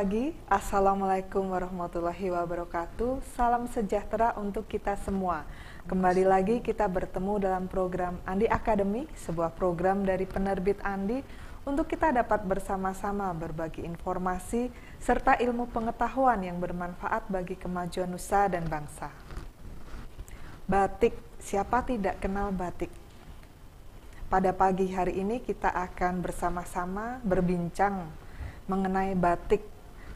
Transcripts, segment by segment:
pagi, Assalamualaikum warahmatullahi wabarakatuh. Salam sejahtera untuk kita semua. Kembali lagi kita bertemu dalam program Andi Akademi sebuah program dari penerbit Andi untuk kita dapat bersama-sama berbagi informasi serta ilmu pengetahuan yang bermanfaat bagi kemajuan nusa dan bangsa. Batik, siapa tidak kenal batik? Pada pagi hari ini kita akan bersama-sama berbincang mengenai batik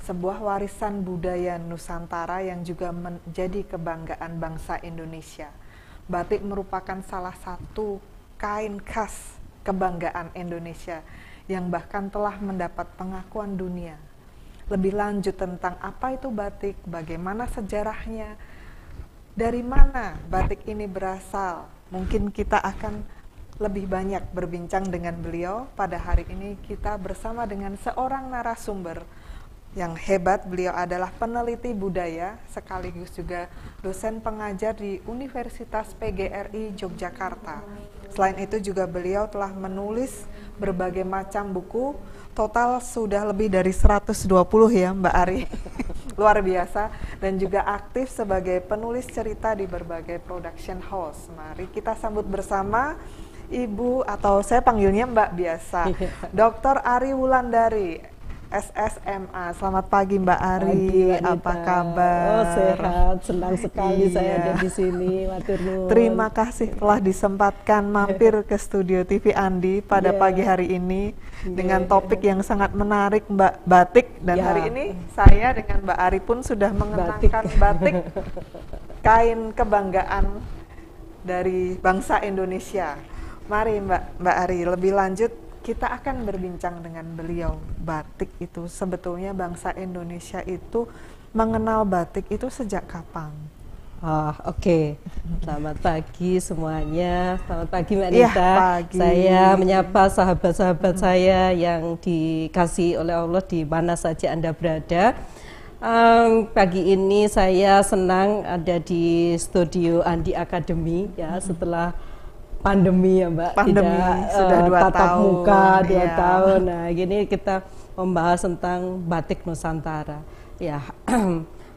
sebuah warisan budaya Nusantara yang juga menjadi kebanggaan bangsa Indonesia. Batik merupakan salah satu kain khas kebanggaan Indonesia yang bahkan telah mendapat pengakuan dunia. Lebih lanjut tentang apa itu batik, bagaimana sejarahnya, dari mana batik ini berasal. Mungkin kita akan lebih banyak berbincang dengan beliau pada hari ini kita bersama dengan seorang narasumber yang hebat. Beliau adalah peneliti budaya sekaligus juga dosen pengajar di Universitas PGRI Yogyakarta. Selain itu juga beliau telah menulis berbagai macam buku. Total sudah lebih dari 120 ya Mbak Ari. Luar biasa dan juga aktif sebagai penulis cerita di berbagai production house. Mari kita sambut bersama Ibu atau saya panggilnya Mbak biasa. Dr. Ari Wulandari, SSMA. Selamat pagi Mbak Ari, pagi, apa kabar? Oh, sehat, senang sekali iya. saya ada di sini, Terima kasih telah disempatkan mampir ke studio TV Andi pada yeah. pagi hari ini iya, dengan iya. topik yang sangat menarik Mbak Batik dan yeah. hari ini saya dengan Mbak Ari pun sudah mengenakan batik, batik kain kebanggaan dari bangsa Indonesia. Mari Mbak Mbak Ari lebih lanjut kita akan berbincang dengan beliau batik itu sebetulnya bangsa Indonesia itu mengenal batik itu sejak kapan? Oh, Oke, okay. selamat pagi semuanya. Selamat pagi Mbak iya, Nita. Ya, pagi. Saya menyapa sahabat-sahabat saya yang dikasih oleh Allah di mana saja Anda berada. Um, pagi ini saya senang ada di studio Andi Academy ya setelah pandemi ya Mbak, pandemi tidak eh, sudah dua tatap tahun, muka dua iya. tahun. Nah, gini kita membahas tentang batik Nusantara. Ya,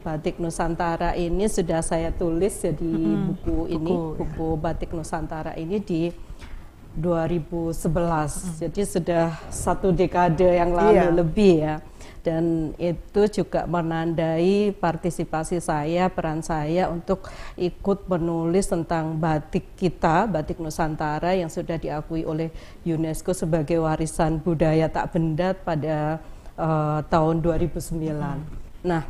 batik Nusantara ini sudah saya tulis jadi ya hmm, buku, ini, iya. buku, ya. batik Nusantara ini di 2011. Hmm. Jadi sudah satu dekade yang lalu iya. lebih ya dan itu juga menandai partisipasi saya, peran saya untuk ikut menulis tentang batik kita, batik Nusantara yang sudah diakui oleh UNESCO sebagai warisan budaya tak benda pada uh, tahun 2009. Nah,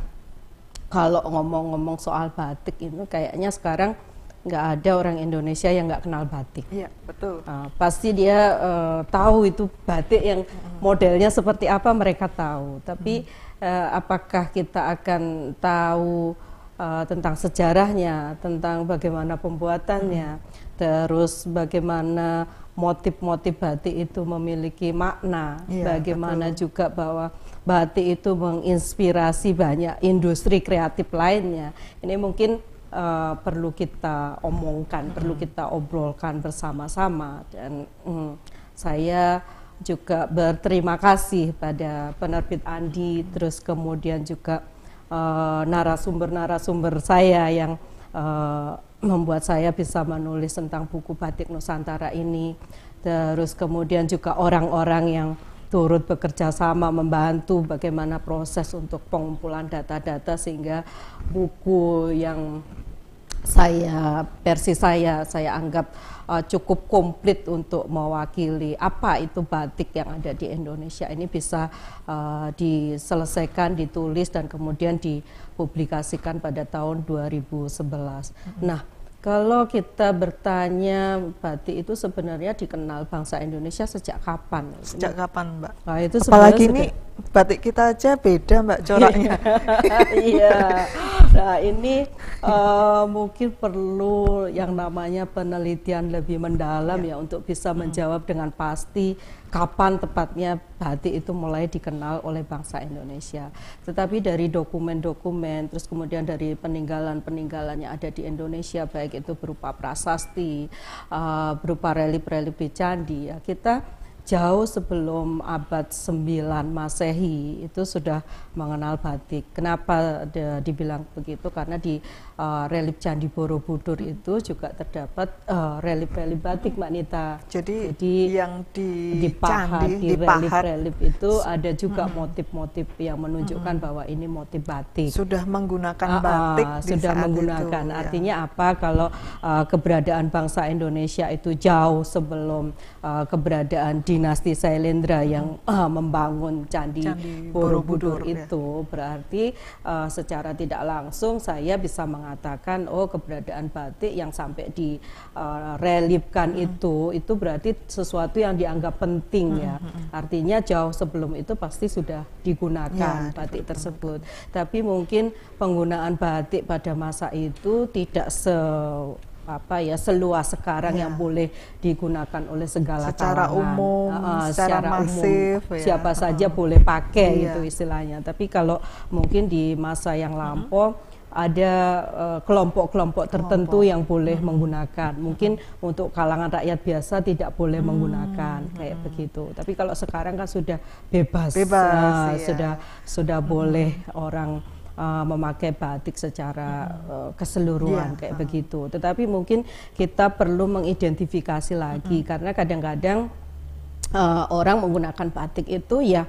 kalau ngomong-ngomong soal batik itu kayaknya sekarang nggak ada orang Indonesia yang nggak kenal batik. Iya betul. Uh, pasti dia uh, tahu itu batik yang modelnya seperti apa mereka tahu. Tapi hmm. uh, apakah kita akan tahu uh, tentang sejarahnya, tentang bagaimana pembuatannya, hmm. terus bagaimana motif-motif batik itu memiliki makna, iya, bagaimana betul. juga bahwa batik itu menginspirasi banyak industri kreatif lainnya. Ini mungkin uh, perlu kita omongkan, hmm. perlu kita obrolkan bersama-sama. Dan mm, saya juga berterima kasih pada penerbit Andi, hmm. terus kemudian juga eh, narasumber-narasumber uh, saya yang uh, membuat saya bisa menulis tentang buku batik Nusantara ini. Terus kemudian juga orang-orang yang turut bekerja sama membantu bagaimana proses untuk pengumpulan data-data sehingga buku yang saya versi saya saya anggap uh, cukup komplit untuk mewakili apa itu batik yang ada di Indonesia ini bisa uh, diselesaikan ditulis dan kemudian dipublikasikan pada tahun 2011. Mm -hmm. Nah, kalau kita bertanya batik itu sebenarnya dikenal bangsa Indonesia sejak kapan? Sejak kapan, Mbak? Nah, itu Apalagi ini batik kita aja beda, Mbak coraknya. Iya. iya. nah, ini uh, mungkin perlu yang namanya penelitian lebih mendalam ya, ya untuk bisa menjawab dengan pasti kapan tepatnya batik itu mulai dikenal oleh bangsa Indonesia. Tetapi dari dokumen-dokumen, terus kemudian dari peninggalan-peninggalan yang ada di Indonesia, baik itu berupa prasasti, eh, berupa relief-relief candi, ya kita jauh sebelum abad 9 Masehi itu sudah mengenal batik. Kenapa de, dibilang begitu? Karena di uh, eh, relief Candi Borobudur itu juga terdapat eh, relief-relief batik Mbak Nita. Jadi, Jadi yang di dipahat, candi, di relief-relief itu ada juga motif-motif hmm. yang menunjukkan hmm. bahwa ini motif batik. Sudah menggunakan uh, batik uh, di sudah saat menggunakan. Itu, ya. Artinya ya. apa kalau uh, keberadaan bangsa Indonesia itu jauh sebelum uh, keberadaan di dinasti Sailendra yang uh, membangun candi, candi Borobudur, Borobudur ya. itu ya. berarti uh, secara tidak langsung saya bisa mengatakan oh keberadaan batik yang sampai di uh, relipkan hmm. itu itu berarti sesuatu yang dianggap penting hmm. ya hmm, hmm. artinya jauh sebelum itu pasti sudah digunakan ya, batik tersebut tapi mungkin penggunaan batik pada masa itu tidak se apa ya seluas sekarang ya. yang boleh digunakan oleh segala secara kalangan. umum, uh, secara, secara masif, umum, ya. siapa uh. saja boleh pakai iya. itu istilahnya. Tapi kalau mungkin di masa yang lampau uh -huh ada eh, kelompok-kelompok uh, tertentu kelompok. yang boleh uh-huh. menggunakan. Mungkin uh-huh. untuk kalangan rakyat biasa tidak boleh uh-huh. menggunakan kayak begitu. Tapi kalau sekarang kan sudah bebas, bebas uh, iya. sudah sudah uh-huh. boleh orang uh, memakai batik secara hmm. uh, keseluruhan yeah. kayak uh. begitu. Tetapi mungkin kita perlu mengidentifikasi lagi uh karena kadang-kadang uh, orang menggunakan batik itu ya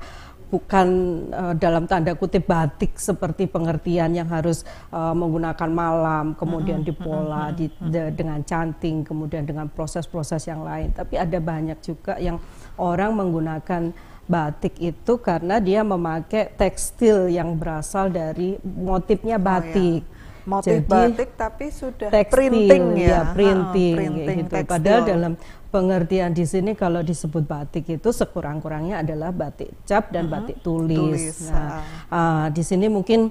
bukan uh, dalam tanda kutip batik seperti pengertian yang harus uh, menggunakan malam kemudian dipola hmm, di, de, dengan canting kemudian dengan proses-proses yang lain tapi ada banyak juga yang orang menggunakan batik itu karena dia memakai tekstil yang berasal dari motifnya oh, batik. Oh, ya. Motif Jadi, batik tapi sudah tekstil, printing ya, ya printing, oh, printing gitu. Padahal dalam pengertian di sini kalau disebut batik itu sekurang-kurangnya adalah batik cap dan uh batik tulis. tulis. Nah, nah ah. uh di sini mungkin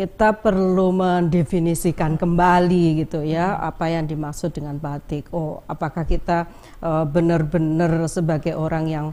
kita perlu mendefinisikan kembali gitu ya mm-hmm. apa yang dimaksud dengan batik. Oh, apakah kita eh, benar-benar sebagai orang yang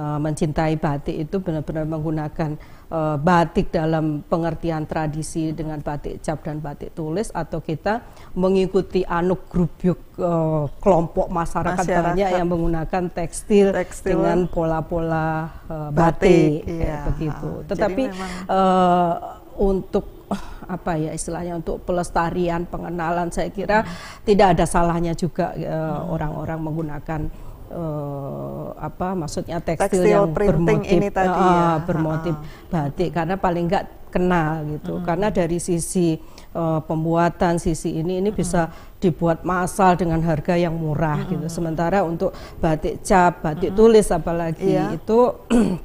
Eh, mencintai batik itu benar-benar menggunakan uh, batik dalam pengertian tradisi dengan batik cap dan batik tulis atau kita mengikuti anuk grup uh, kelompok masyarakat, masyarakat banyak yang menggunakan tekstil, tekstil. dengan pola-pola uh, batik, batik iya. begitu. Tetapi uh, untuk apa ya istilahnya untuk pelestarian pengenalan saya kira hmm. tidak ada salahnya juga hmm. orang-orang uh, hmm. Orang -orang menggunakan uh, apa maksudnya tekstil, tekstil yang bermotif ini tadi uh, bermotif uh batik karena paling enggak kenal gitu hmm. karena dari sisi uh, pembuatan sisi ini ini hmm. bisa dibuat massal dengan harga yang murah hmm. gitu sementara untuk batik cap batik hmm. tulis apalagi yeah. itu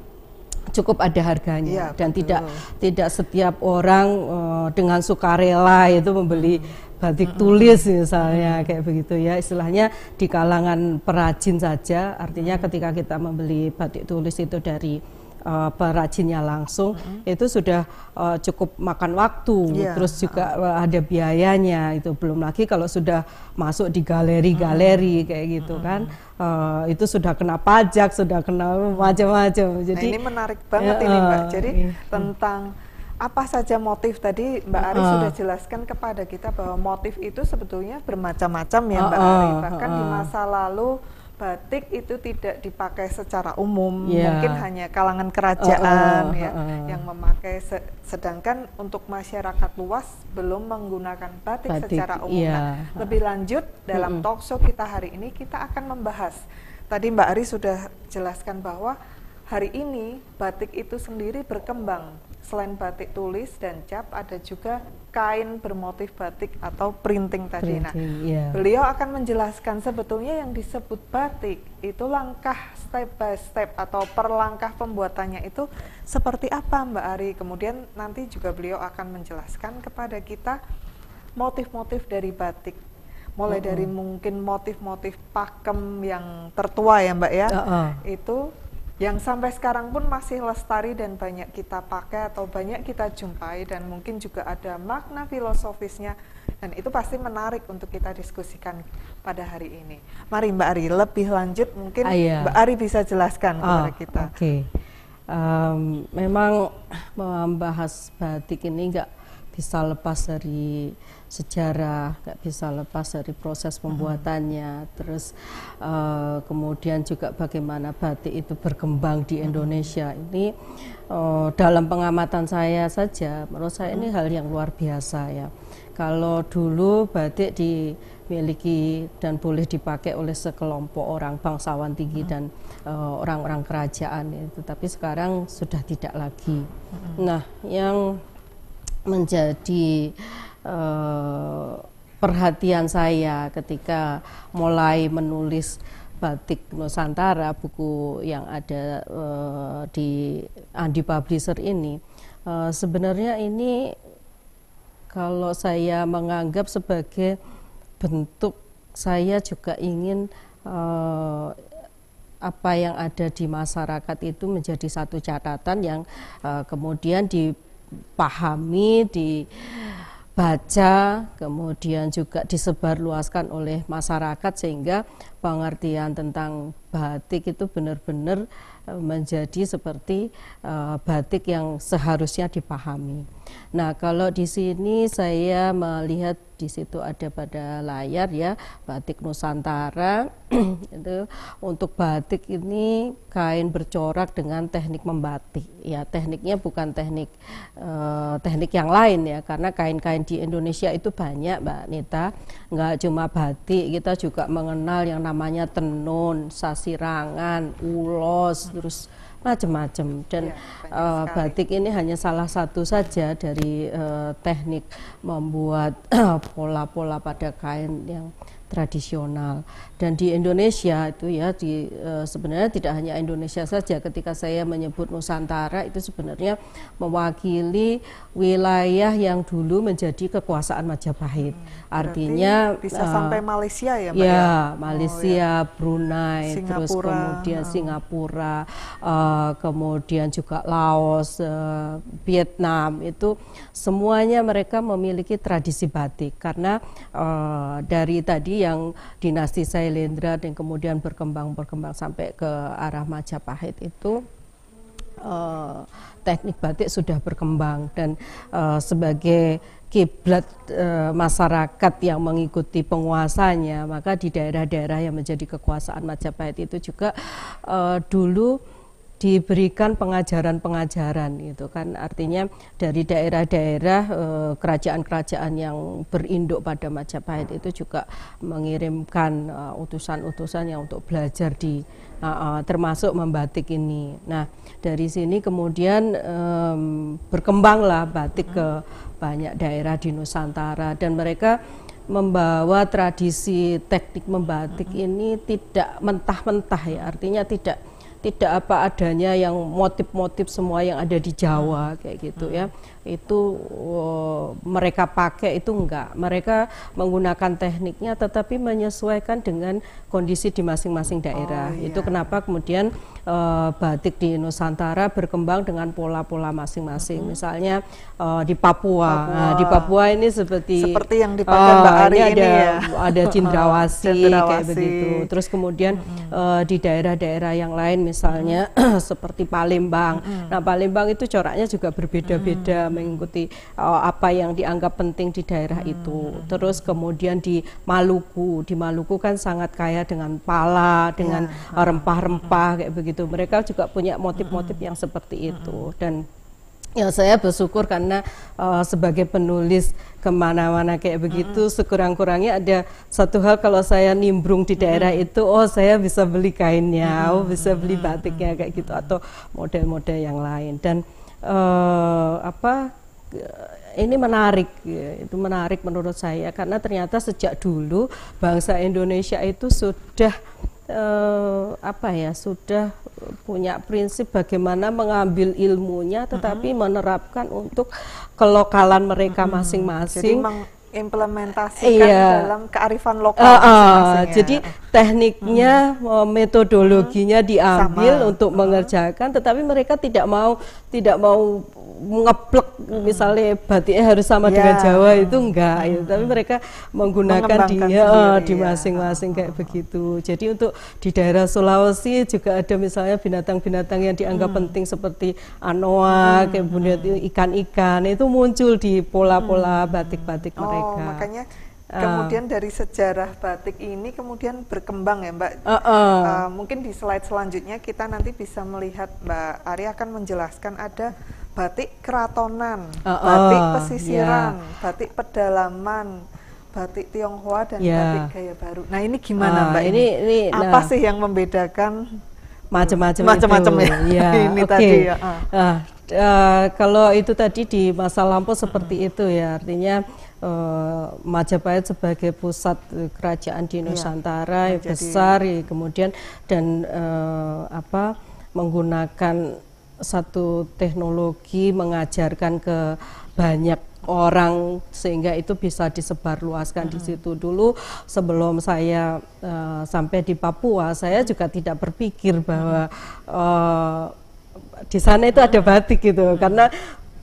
cukup ada harganya ya, dan betul. tidak tidak setiap orang uh, dengan sukarela itu membeli hmm batik tulis misalnya kayak begitu ya istilahnya di kalangan perajin saja artinya ketika kita membeli batik tulis itu dari uh, perajinnya langsung mm -hmm. itu sudah uh, cukup makan waktu yeah. terus juga uh. ada biayanya itu belum lagi kalau sudah masuk di galeri-galeri mm -hmm. kayak gitu mm -hmm. kan uh, itu sudah kena pajak sudah kena macam-macam nah, jadi nah, ini menarik banget uh, ini mbak jadi uh, tentang apa saja motif tadi Mbak Ari uh. sudah jelaskan kepada kita bahwa motif itu sebetulnya bermacam-macam ya Mbak uh, Ari bahkan uh, di masa lalu batik itu tidak dipakai secara umum yeah. mungkin hanya kalangan kerajaan uh, uh, ya uh, uh. yang memakai se sedangkan untuk masyarakat luas belum menggunakan batik, batik secara umum yeah. Iya. lebih lanjut dalam uh -uh. talkshow kita hari ini kita akan membahas tadi Mbak Ari sudah jelaskan bahwa hari ini batik itu sendiri berkembang selain batik tulis dan cap ada juga kain bermotif batik atau printing tadi. Nah, printing, nah, iya. yeah. beliau akan menjelaskan sebetulnya yang disebut batik itu langkah step by step atau per langkah pembuatannya itu seperti apa Mbak Ari. Kemudian nanti juga beliau akan menjelaskan kepada kita motif-motif dari batik mulai uh -uh. dari mungkin motif-motif pakem yang tertua ya mbak ya uh -uh. itu yang sampai sekarang pun masih lestari dan banyak kita pakai atau banyak kita jumpai dan mungkin juga ada makna filosofisnya dan itu pasti menarik untuk kita diskusikan pada hari ini. Mari Mbak Ari lebih lanjut mungkin ah, iya. Mbak Ari bisa jelaskan oh, kepada ah, kita. Oke, okay. um, memang membahas batik ini enggak bisa lepas dari sejarah, nggak bisa lepas dari proses mhm. pembuatannya. Mm -hmm. Terus uh, kemudian juga bagaimana batik itu berkembang di mhm. Indonesia. Mm -hmm. Ini uh, dalam pengamatan saya saja, menurut saya mm -hmm. ini mhm. hal yang luar biasa ya. Kalau dulu batik dimiliki dan boleh dipakai oleh sekelompok orang bangsawan tinggi dan eh, orang-orang uh, kerajaan itu, ya. tapi sekarang sudah tidak lagi. Nah, yang menjadi uh, perhatian saya ketika mulai menulis batik Nusantara buku yang ada uh, di Andi Publisher ini uh, sebenarnya ini kalau saya menganggap sebagai bentuk saya juga ingin uh, apa yang ada di masyarakat itu menjadi satu catatan yang uh, kemudian di dipahami, dibaca, kemudian juga disebarluaskan oleh masyarakat sehingga pengertian tentang batik itu benar-benar eh, menjadi seperti uh, batik yang seharusnya dipahami. Nah, kalau di sini saya melihat di situ ada pada layar ya batik Nusantara itu untuk batik ini kain bercorak dengan teknik membatik ya tekniknya bukan teknik uh, teknik yang lain ya karena kain-kain di Indonesia itu banyak Mbak Nita Enggak cuma batik kita juga mengenal yang namanya namanya tenun, sasirangan, ulos, terus macam-macam dan ya, uh, batik ini hanya salah satu saja dari uh, teknik membuat pola-pola pada kain yang tradisional dan di Indonesia itu ya di e, sebenarnya tidak hanya Indonesia saja ketika saya menyebut Nusantara itu sebenarnya mewakili wilayah yang dulu menjadi kekuasaan Majapahit. Hmm, Artinya bisa uh, sampai Malaysia ya, Mbak ya, ya? Malaysia, oh, ya. Brunei, Singapura, terus kemudian uh. Singapura, uh, kemudian juga Laos, uh, Vietnam itu semuanya mereka memiliki tradisi batik karena uh, dari tadi yang dinasti saya Sailendra dan kemudian berkembang berkembang sampai ke arah Majapahit itu uh, teknik batik sudah berkembang dan uh, sebagai kiblat uh, masyarakat yang mengikuti penguasanya maka di daerah-daerah yang menjadi kekuasaan Majapahit itu juga uh, dulu diberikan pengajaran-pengajaran gitu kan artinya dari daerah-daerah eh, kerajaan-kerajaan yang berinduk pada Majapahit itu juga mengirimkan eh, utusan-utusan yang untuk belajar di eh, termasuk membatik ini. Nah, dari sini kemudian berkembanglah batik ke banyak daerah di Nusantara dan mereka membawa tradisi teknik membatik ini tidak mentah-mentah ya, artinya tidak tidak apa adanya yang motif-motif semua yang ada di Jawa hmm. kayak gitu ya hmm itu uh, mereka pakai itu enggak. Mereka menggunakan tekniknya tetapi menyesuaikan dengan kondisi di masing-masing daerah. Oh, iya. Itu kenapa kemudian uh, batik di Nusantara berkembang dengan pola-pola masing-masing. -hmm. Misalnya uh, di Papua. Papua. Nah, di Papua ini seperti seperti yang dipakai uh, Mbak Ari ini, ada, cindrawasi ya. Ada cindrawasi, cindrawasi kayak begitu. Terus kemudian -hmm. uh, di daerah-daerah yang lain misalnya -hmm. seperti Palembang. -hmm. Nah, Palembang itu coraknya juga berbeda-beda. -hmm mengikuti uh, apa yang dianggap penting di daerah hmm. itu. Terus kemudian di Maluku, di Maluku kan sangat kaya dengan pala, dengan ya, rempah-rempah hmm. kayak begitu. Mereka juga punya motif-motif hmm. yang seperti hmm. itu dan Ya saya bersyukur karena uh, sebagai penulis kemana-mana kayak begitu mm -hmm. sekurang-kurangnya ada satu hal kalau saya nimbrung di daerah mm -hmm. itu oh saya bisa beli kainnya, mm -hmm. oh bisa beli hmm. batiknya kayak gitu atau model-model yang lain dan uh, apa eh, ini menarik ya, itu menarik menurut saya karena ternyata sejak dulu bangsa Indonesia itu sudah eh, apa ya sudah punya prinsip bagaimana mengambil ilmunya tetapi uh -huh. menerapkan untuk kelokalan mereka masing-masing uh -huh implementasikan iya. dalam kearifan lokal. Uh, uh, Jadi tekniknya, hmm. Eh, metodologinya hmm. diambil Sama. untuk mengerjakan, tetapi mereka tidak mau tidak mau ngeplek misalnya batiknya harus sama yeah. dengan ya. Jawa itu enggak hmm. ya. tapi hmm. mereka menggunakan dia eh, sendiri, di ya. masing-masing ya. kayak oh. begitu jadi untuk di daerah Sulawesi juga ada misalnya binatang-binatang yang dianggap hmm. penting seperti anoa hmm. kemudian hmm. ikan-ikan itu muncul di pola-pola hmm. batik-batik oh, mereka makanya eh. Kemudian dari sejarah batik ini kemudian berkembang ya Mbak. Uh, uh. Uh, mungkin di slide selanjutnya kita nanti bisa melihat Mbak Ari akan menjelaskan ada batik keratonan, uh, uh, batik pesisiran, yeah. batik pedalaman, batik Tionghoa dan yeah. batik gaya baru. Nah ini gimana uh, mbak? Ini, ini apa nah. sih yang membedakan macam-macam macam-macam ya? Yeah, ini okay. tadi ya. Uh. Uh, uh, kalau itu tadi di masa lampau seperti uh. itu ya artinya. Uh, Majapahit sebagai pusat kerajaan di iya. Nusantara ya, yang besar, ya, kemudian dan uh, apa menggunakan satu teknologi mengajarkan ke banyak orang sehingga itu bisa disebarluaskan uh -huh. di situ dulu sebelum saya uh, sampai di Papua saya juga tidak berpikir bahwa uh, di sana itu ada batik gitu karena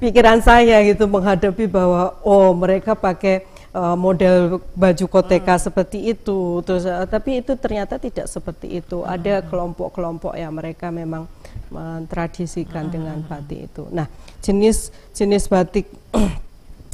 pikiran saya gitu menghadapi bahwa oh mereka pakai uh, model baju koteka hmm. seperti itu terus uh, tapi itu ternyata tidak seperti itu hmm. ada kelompok-kelompok yang mereka memang mentradisikan hmm. dengan batik itu nah jenis jenis batik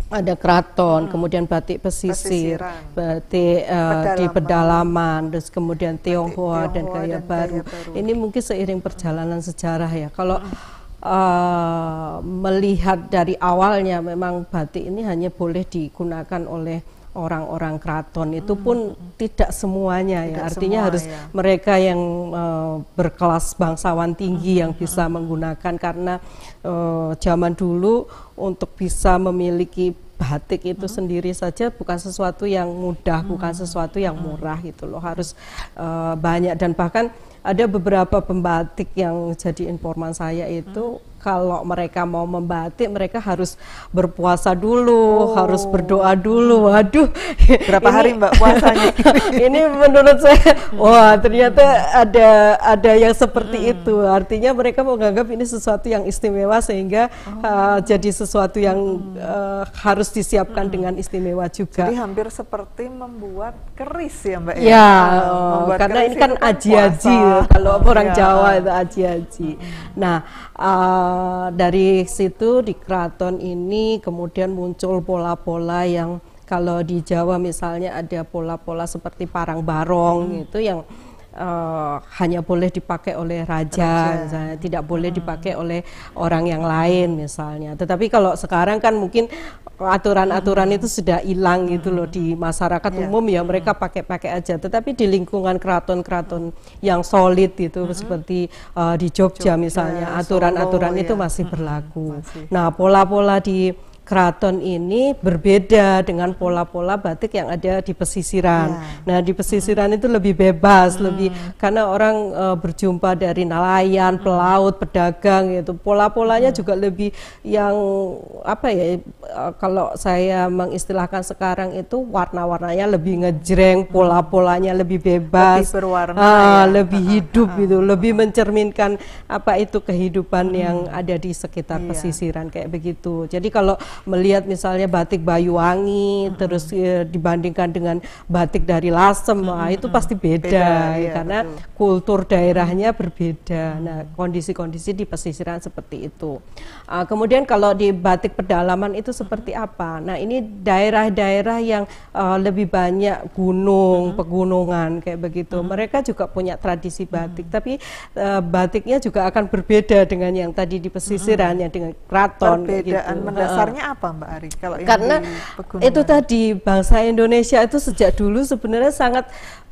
ada keraton, hmm. kemudian batik pesisir, Pesisiran. batik uh, pedalaman. di pedalaman, terus kemudian Tionghoa, Tionghoa dan Gaya Baru. Baru. Ini mungkin seiring perjalanan hmm. sejarah ya. Kalau hmm uh, melihat dari awalnya memang batik ini hanya boleh digunakan oleh orang-orang keraton itu hmm. pun hmm. tidak semuanya ya. tidak ya artinya semua, harus ya. mereka yang uh, berkelas bangsawan tinggi hmm. yang bisa hmm. menggunakan karena uh, zaman dulu untuk bisa memiliki batik itu hmm. sendiri saja bukan sesuatu yang mudah, hmm. bukan sesuatu yang hmm. murah gitu loh. Harus uh, banyak dan bahkan ada beberapa pembatik yang jadi informan saya itu hmm kalau mereka mau membatik mereka harus berpuasa dulu, oh. harus berdoa dulu. Waduh, berapa ini, hari Mbak puasanya? ini menurut saya wah ternyata ada ada yang seperti hmm. itu. Artinya mereka menganggap ini sesuatu yang istimewa sehingga oh. uh, jadi sesuatu yang hmm. uh, harus disiapkan hmm. dengan istimewa juga. Jadi hampir seperti membuat keris ya Mbak ya. Ya, oh, karena ini kan, kan aji-aji kalau orang ya. Jawa itu aji-aji. Hmm. Nah, uh, dari situ di keraton ini kemudian muncul pola-pola yang kalau di Jawa misalnya ada pola-pola seperti parang barong hmm. gitu yang uh, hanya boleh dipakai oleh raja, raja. Misalnya, tidak boleh hmm. dipakai oleh orang yang lain misalnya. Tetapi kalau sekarang kan mungkin aturan-aturan hmm. itu sudah hilang gitu loh hmm. di masyarakat yeah. umum ya hmm. mereka pakai-pakai aja. Tetapi di lingkungan keraton-keraton yang solid itu hmm. seperti uh, di Jogja, Jogja misalnya aturan-aturan itu ya. masih berlaku. Masih. Nah pola-pola di keraton ini berbeda dengan pola-pola batik yang ada di pesisiran. Ya. Nah, di pesisiran hmm. itu lebih bebas, hmm. lebih karena orang e, berjumpa dari nelayan, hmm. pelaut, pedagang gitu. Pola-polanya hmm. juga lebih yang apa ya e, kalau saya mengistilahkan sekarang itu warna-warnanya lebih ngejreng, hmm. pola-polanya lebih bebas, lebih berwarna, uh, ya. lebih hidup gitu, lebih mencerminkan apa itu kehidupan yang hmm. ada di sekitar iya. pesisiran kayak begitu. Jadi kalau melihat misalnya batik Bayuwangi mm -hmm. terus ya, dibandingkan dengan batik dari Lasem, mm -hmm. nah, itu pasti beda, beda ya, iya, karena betul. kultur daerahnya berbeda. Mm -hmm. Nah, kondisi-kondisi di pesisiran seperti itu. Uh, kemudian kalau di batik pedalaman itu seperti apa? Nah, ini daerah-daerah yang uh, lebih banyak gunung, mm -hmm. pegunungan kayak begitu. Mm -hmm. Mereka juga punya tradisi batik, mm -hmm. tapi uh, batiknya juga akan berbeda dengan yang tadi di pesisiran, mm -hmm. yang dengan keraton. Perbedaan gitu. mendasarnya apa Mbak Ari? Kalau yang Karena itu tadi bangsa Indonesia itu sejak dulu sebenarnya sangat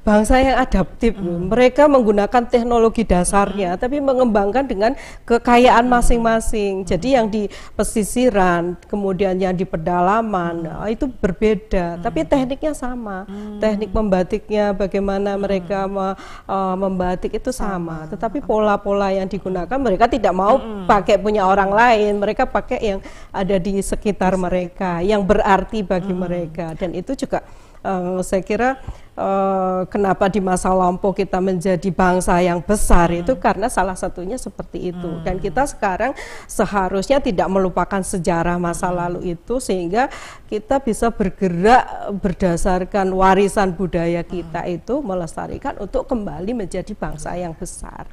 bangsa yang adaptif. Hmm. Mereka menggunakan teknologi dasarnya, hmm. tapi mengembangkan dengan kekayaan masing-masing. Hmm. Jadi yang di pesisiran, kemudian yang di pedalaman hmm. Nah, itu berbeda, hmm. tapi tekniknya sama. Hmm. Teknik membatiknya, bagaimana hmm. mereka me, uh, membatik itu sama. sama. Tetapi pola-pola yang digunakan mereka tidak mau hmm. pakai punya orang lain, mereka pakai yang ada di sekitar mereka, yang berarti bagi hmm. mereka, dan itu juga Eh, saya kira uh, kenapa di masa lampau kita menjadi bangsa yang besar hmm. itu karena salah satunya seperti itu hmm. dan kita sekarang seharusnya tidak melupakan sejarah masa hmm. lalu itu sehingga kita bisa bergerak berdasarkan warisan budaya kita hmm. itu melestarikan untuk kembali menjadi bangsa yang besar.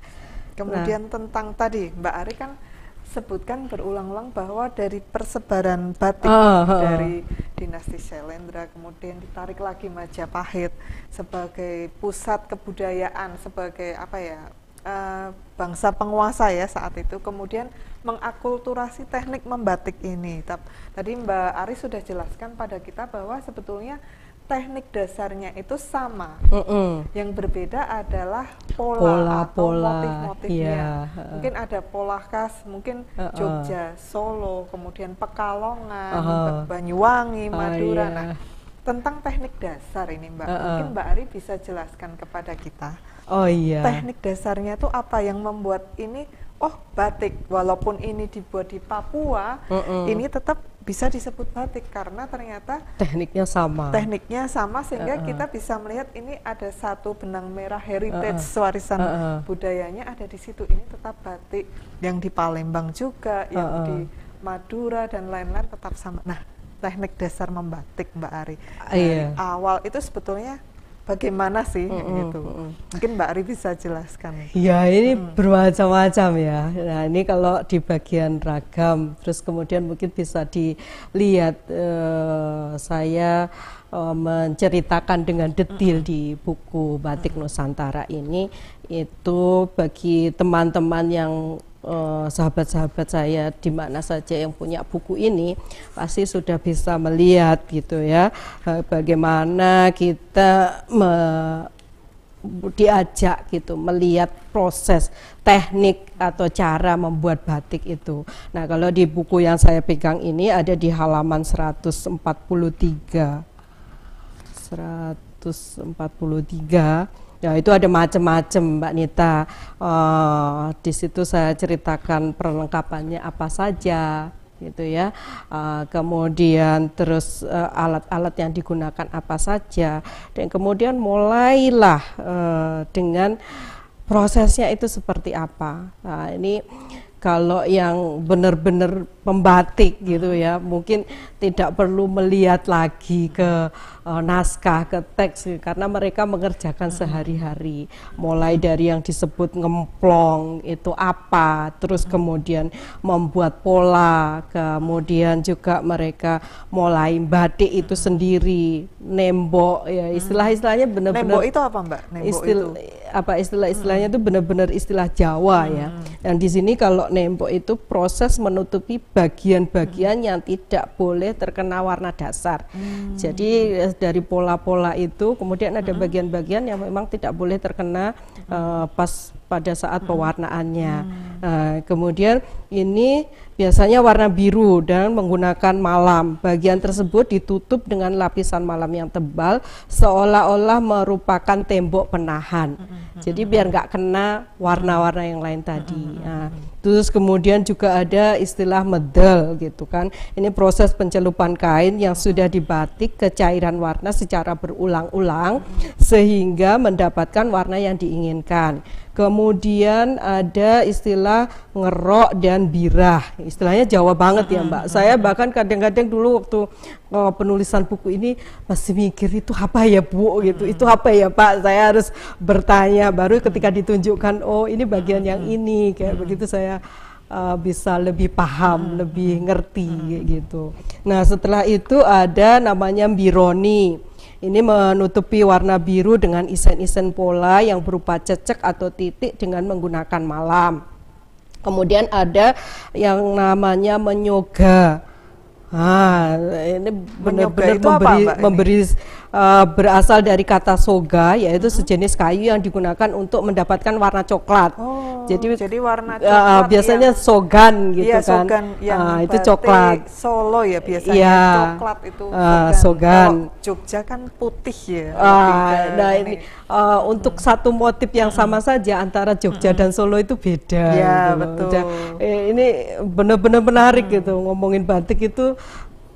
Kemudian nah, tentang tadi Mbak Ari kan sebutkan berulang-ulang bahwa dari persebaran batik uh, dari dinasti Selendra kemudian ditarik lagi Majapahit sebagai pusat kebudayaan sebagai apa ya uh, bangsa penguasa ya saat itu kemudian mengakulturasi teknik membatik ini. Tadi Mbak Ari sudah jelaskan pada kita bahwa sebetulnya teknik dasarnya itu sama. Mm -mm. Yang berbeda adalah pola, pola atau pola, motif-motifnya. Yeah. Iya, mungkin ada pola khas, mungkin uh -uh. Jogja, Solo, kemudian Pekalongan, uh -huh. Banyuwangi, ah, Madura. Uh, iya. yeah. Nah, tentang teknik dasar ini, Mbak. Uh -uh. Mungkin Mbak Ari bisa jelaskan kepada kita. Oh iya. Teknik dasarnya itu apa yang membuat ini oh batik walaupun ini dibuat di Papua, mm -mm. ini tetap bisa disebut batik karena ternyata tekniknya sama. Tekniknya sama sehingga uh -uh. kita bisa melihat ini ada satu benang merah heritage uh -uh. warisan uh -uh. budayanya ada di situ. Ini tetap batik yang di Palembang juga, uh -uh. yang di Madura dan lain-lain tetap sama. Nah, teknik dasar membatik Mbak Ari. Uh, iya. Awal itu sebetulnya bagaimana sih mm -hmm. gitu. Mungkin Mbak Ari bisa jelaskan. Ya, ini mm. bermacam-macam ya. Nah, ini kalau di bagian ragam terus kemudian mungkin bisa dilihat uh, saya uh, menceritakan dengan detail di buku Batik Nusantara ini itu bagi teman-teman yang Eh, sahabat-sahabat saya di mana saja yang punya buku ini pasti sudah bisa melihat gitu ya eh, bagaimana kita me diajak gitu melihat proses teknik atau cara membuat batik itu. Nah, kalau di buku yang saya pegang ini ada di halaman 143. 143 Ya itu ada macam-macam Mbak Nita. Uh, di situ saya ceritakan perlengkapannya apa saja gitu ya. Uh, kemudian terus eh, alat-alat uh, yang digunakan apa saja dan kemudian mulailah uh, dengan prosesnya itu seperti apa. Nah, ini kalau yang benar-benar pembatik gitu ya mungkin tidak perlu melihat lagi ke uh, naskah ke teks karena mereka mengerjakan hmm. sehari-hari mulai dari yang disebut ngemplong itu apa terus hmm. kemudian membuat pola kemudian juga mereka mulai batik hmm. itu sendiri nembok ya hmm. istilah-istilahnya benar-benar nembok itu apa mbak nembok istilah, itu apa istilah-istilahnya itu hmm. benar-benar istilah Jawa hmm. ya dan di sini kalau nembok itu proses menutupi bagian-bagian yang tidak boleh terkena warna dasar jadi dari pola-pola itu kemudian ada bagian-bagian yang memang tidak boleh terkena uh, pas pada saat hmm. pewarnaannya. Hmm. Uh, kemudian ini biasanya warna biru dan menggunakan malam. Bagian tersebut ditutup dengan lapisan malam yang tebal seolah-olah merupakan tembok penahan. Hmm. hmm, hmm Jadi biar nggak kena warna-warna yang lain tadi. Nah, terus kemudian juga ada istilah medel gitu kan. Ini proses pencelupan kain yang sudah dibatik ke cairan warna secara berulang-ulang sehingga mendapatkan warna yang diinginkan. Kemudian ada istilah ngerok dan birah. Istilahnya Jawa banget ya Mbak. Saya bahkan kadang-kadang dulu waktu oh, penulisan buku ini masih mikir itu apa ya Bu gitu. Itu apa ya Pak? Saya harus bertanya baru ketika ditunjukkan oh ini bagian yang ini kayak begitu saya uh, bisa lebih paham, lebih ngerti gitu. Nah, setelah itu ada namanya Bironi. Ini menutupi warna biru dengan isen-isen pola yang berupa cecek atau titik dengan menggunakan malam. Kemudian ada yang namanya menyoga. Ah, ini benar-benar memberi memberi Eh, berasal dari kata soga yaitu hmm. sejenis kayu yang digunakan untuk mendapatkan warna coklat. Oh, jadi, jadi warna eh, eh, coklat uh, biasanya iya. sogan gitu iya, kan. Sogan yang uh, itu coklat. Solo ya biasanya iya, coklat itu uh, sogan. sogan. Jogja kan putih ya. Uh, nah ini, uh, untuk hmm. satu motif yang hmm. sama saja antara Jogja hmm. dan Solo itu beda. Ya gitu. betul. Jadi, ini benar-benar menarik hmm. gitu ngomongin batik itu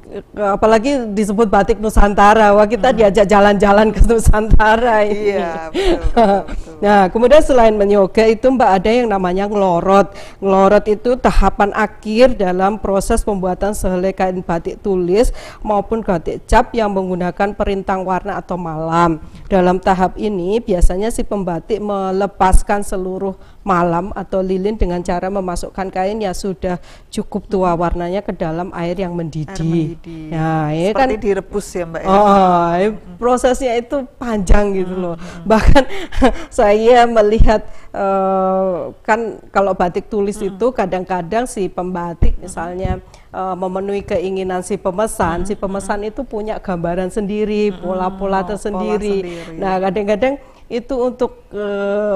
Eh, apalagi disebut batik Nusantara. Wah kita hmm. diajak jalan-jalan ke Nusantara iya, ini. Iya, betul, betul, betul. Nah kemudian selain menyoga itu Mbak ada yang namanya ngelorot. Ngelorot itu tahapan akhir dalam proses pembuatan sehelai kain batik tulis maupun batik cap yang menggunakan perintang warna atau malam. Dalam tahap ini biasanya si pembatik melepaskan seluruh malam atau lilin dengan cara memasukkan kain yang sudah cukup tua hmm. warnanya ke dalam air yang mendidih. mendidih di ya, ya seperti kan, direbus ya mbak. Ya. Oh, oh, oh, ya. prosesnya itu panjang gitu hmm, loh. Hmm. Bahkan saya melihat uh, kan kalau batik tulis hmm. itu kadang-kadang si pembatik misalnya uh, memenuhi keinginan si pemesan, hmm. si pemesan hmm. itu punya gambaran sendiri, pola-pola hmm, tersendiri. Pola sendiri. Nah, kadang-kadang itu untuk e,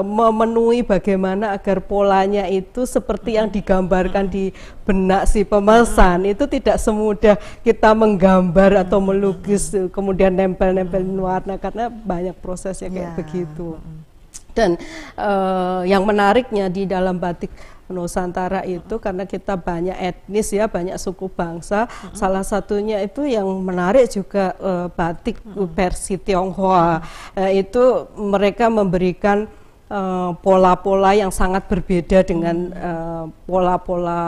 memenuhi bagaimana agar polanya itu seperti yang digambarkan di benak si pemesan itu tidak semudah kita menggambar atau melukis kemudian nempel-nempelin warna karena banyak prosesnya kayak ya. begitu dan e, yang menariknya di dalam batik Nusantara itu karena kita banyak etnis ya, banyak suku bangsa. -huh. Salah satunya itu yang menarik juga uh, batik versi Tionghoa. -huh. Eh, uh, itu mereka memberikan eh, pola-pola uh, yang sangat berbeda dengan pola-pola uh, pola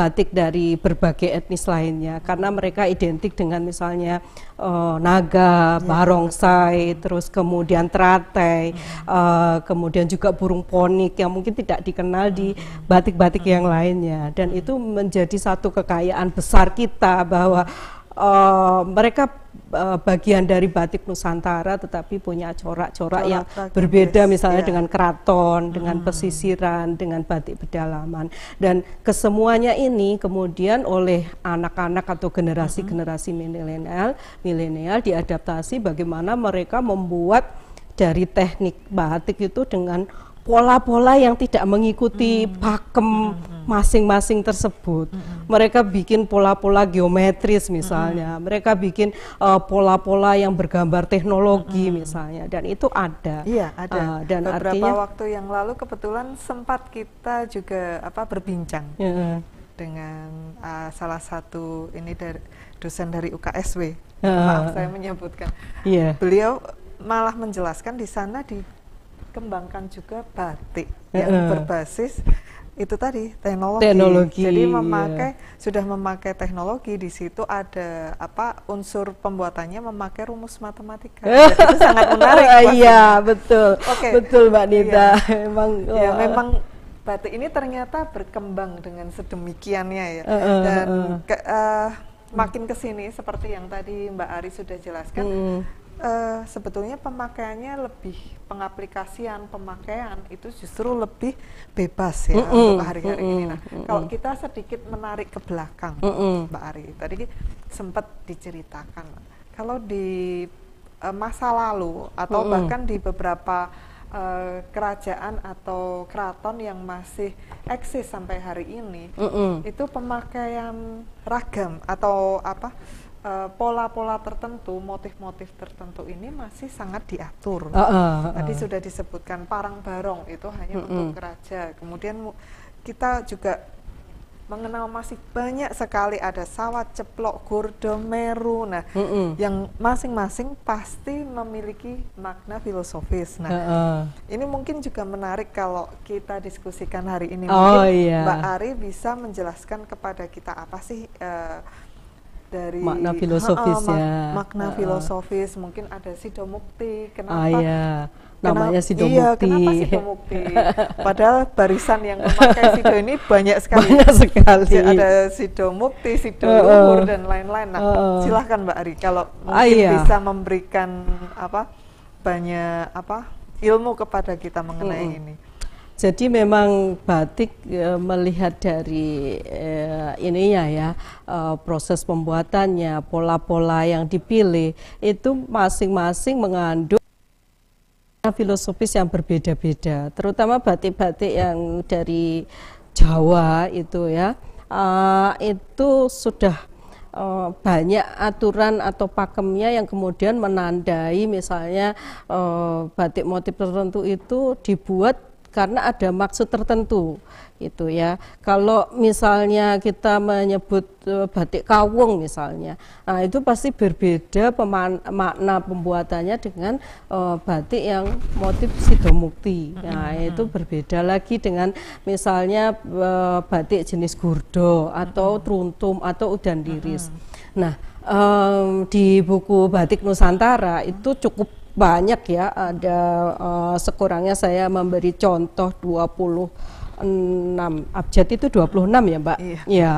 batik dari berbagai etnis lainnya karena mereka identik dengan misalnya uh, naga, iya. barongsai, terus kemudian teratai, uh, kemudian juga burung ponik yang mungkin tidak dikenal di iya. batik-batik yang lainnya dan itu menjadi satu kekayaan besar kita bahwa uh, mereka Eh, bagian dari batik Nusantara tetapi punya corak-corak yang berbeda misalnya yeah. dengan keraton, hmm. dengan pesisiran, dengan batik pedalaman dan kesemuanya ini kemudian oleh anak-anak atau generasi-generasi hmm. milenial milenial diadaptasi bagaimana mereka membuat dari teknik batik itu dengan pola-pola yang tidak mengikuti hmm. pakem hmm, hmm. masing-masing tersebut. Hmm, hmm. Mereka bikin pola-pola geometris misalnya, hmm. mereka bikin eh, pola-pola uh, yang bergambar teknologi hmm. misalnya, dan itu ada. Iya ada. Uh, dan Beberapa artinya, waktu yang lalu kebetulan sempat kita juga apa berbincang hmm. dengan uh, salah satu ini dari dosen dari UKSW. Uh, ah. Maaf saya menyebutkan. Yeah. Beliau malah menjelaskan di sana di kembangkan juga batik yang berbasis itu tadi teknologi. teknologi Jadi iya. memakai iya. sudah memakai teknologi di situ ada apa unsur pembuatannya memakai rumus matematika. itu sangat menarik. Oh, iya, betul. Okay. Betul Mbak Nita. Iya. Emang ya, oh. memang batik ini ternyata berkembang dengan sedemikiannya ya. Uh, uh, Dan uh. Ke, uh, makin kesini seperti yang tadi Mbak Ari sudah jelaskan. Hmm uh, sebetulnya pemakaiannya lebih pengaplikasian pemakaian itu justru lebih bebas ya mm -mm. untuk hari-hari mm -mm. ini. Nah, mm -mm. kalau kita sedikit menarik ke belakang, mm -mm. Mbak Ari, tadi sempat diceritakan kalau di uh, masa lalu atau mm -mm. bahkan di beberapa uh, kerajaan atau keraton yang masih eksis sampai hari ini, mm -mm. itu pemakaian ragam atau apa? Eh, pola-pola uh, tertentu, motif-motif tertentu ini masih sangat diatur. Uh, uh, uh. Tadi sudah disebutkan parang barong itu hanya uh, untuk raja. Kemudian kita juga mengenal masih banyak sekali ada sawat ceplok, gordo, meru, nah mm -mm. yang masing-masing pasti memiliki makna filosofis. Nah, uh, uh. ini mungkin juga menarik kalau kita diskusikan hari ini. Oh, mungkin oh, Mbak Ari bisa menjelaskan kepada kita apa sih? Uh, dari makna filosofis ha, ya makna filosofis mungkin ada sidomukti kenapa ah, iya. namanya sidomukti iya kenapa sidomukti padahal barisan yang memakai sido ini banyak sekali banyak sekali Jadi ada sidomukti sido uh, dan lain-lain nah uh, silahkan mbak Ari kalau ah, mungkin ah, iya. bisa memberikan apa banyak apa ilmu kepada kita mengenai hmm. ini jadi memang batik e, melihat dari e, ininya ya e, proses pembuatannya, pola-pola yang dipilih itu masing-masing mengandung filosofis yang berbeda-beda. Terutama batik-batik yang dari Jawa itu ya, e, itu sudah Uh, banyak aturan atau pakemnya yang kemudian menandai misalnya uh, batik motif tertentu itu dibuat karena ada maksud tertentu itu ya. Kalau misalnya kita menyebut e, batik kawung misalnya, nah itu pasti berbeda makna pembuatannya dengan uh, batik yang motif sidomukti. Nah itu berbeda lagi dengan misalnya uh, batik jenis gurdo atau truntum atau udan diris. Nah um, di buku batik Nusantara itu cukup banyak ya ada uh, sekurangnya saya memberi contoh 26 abjad itu 26 ya Mbak. Iya. Ya,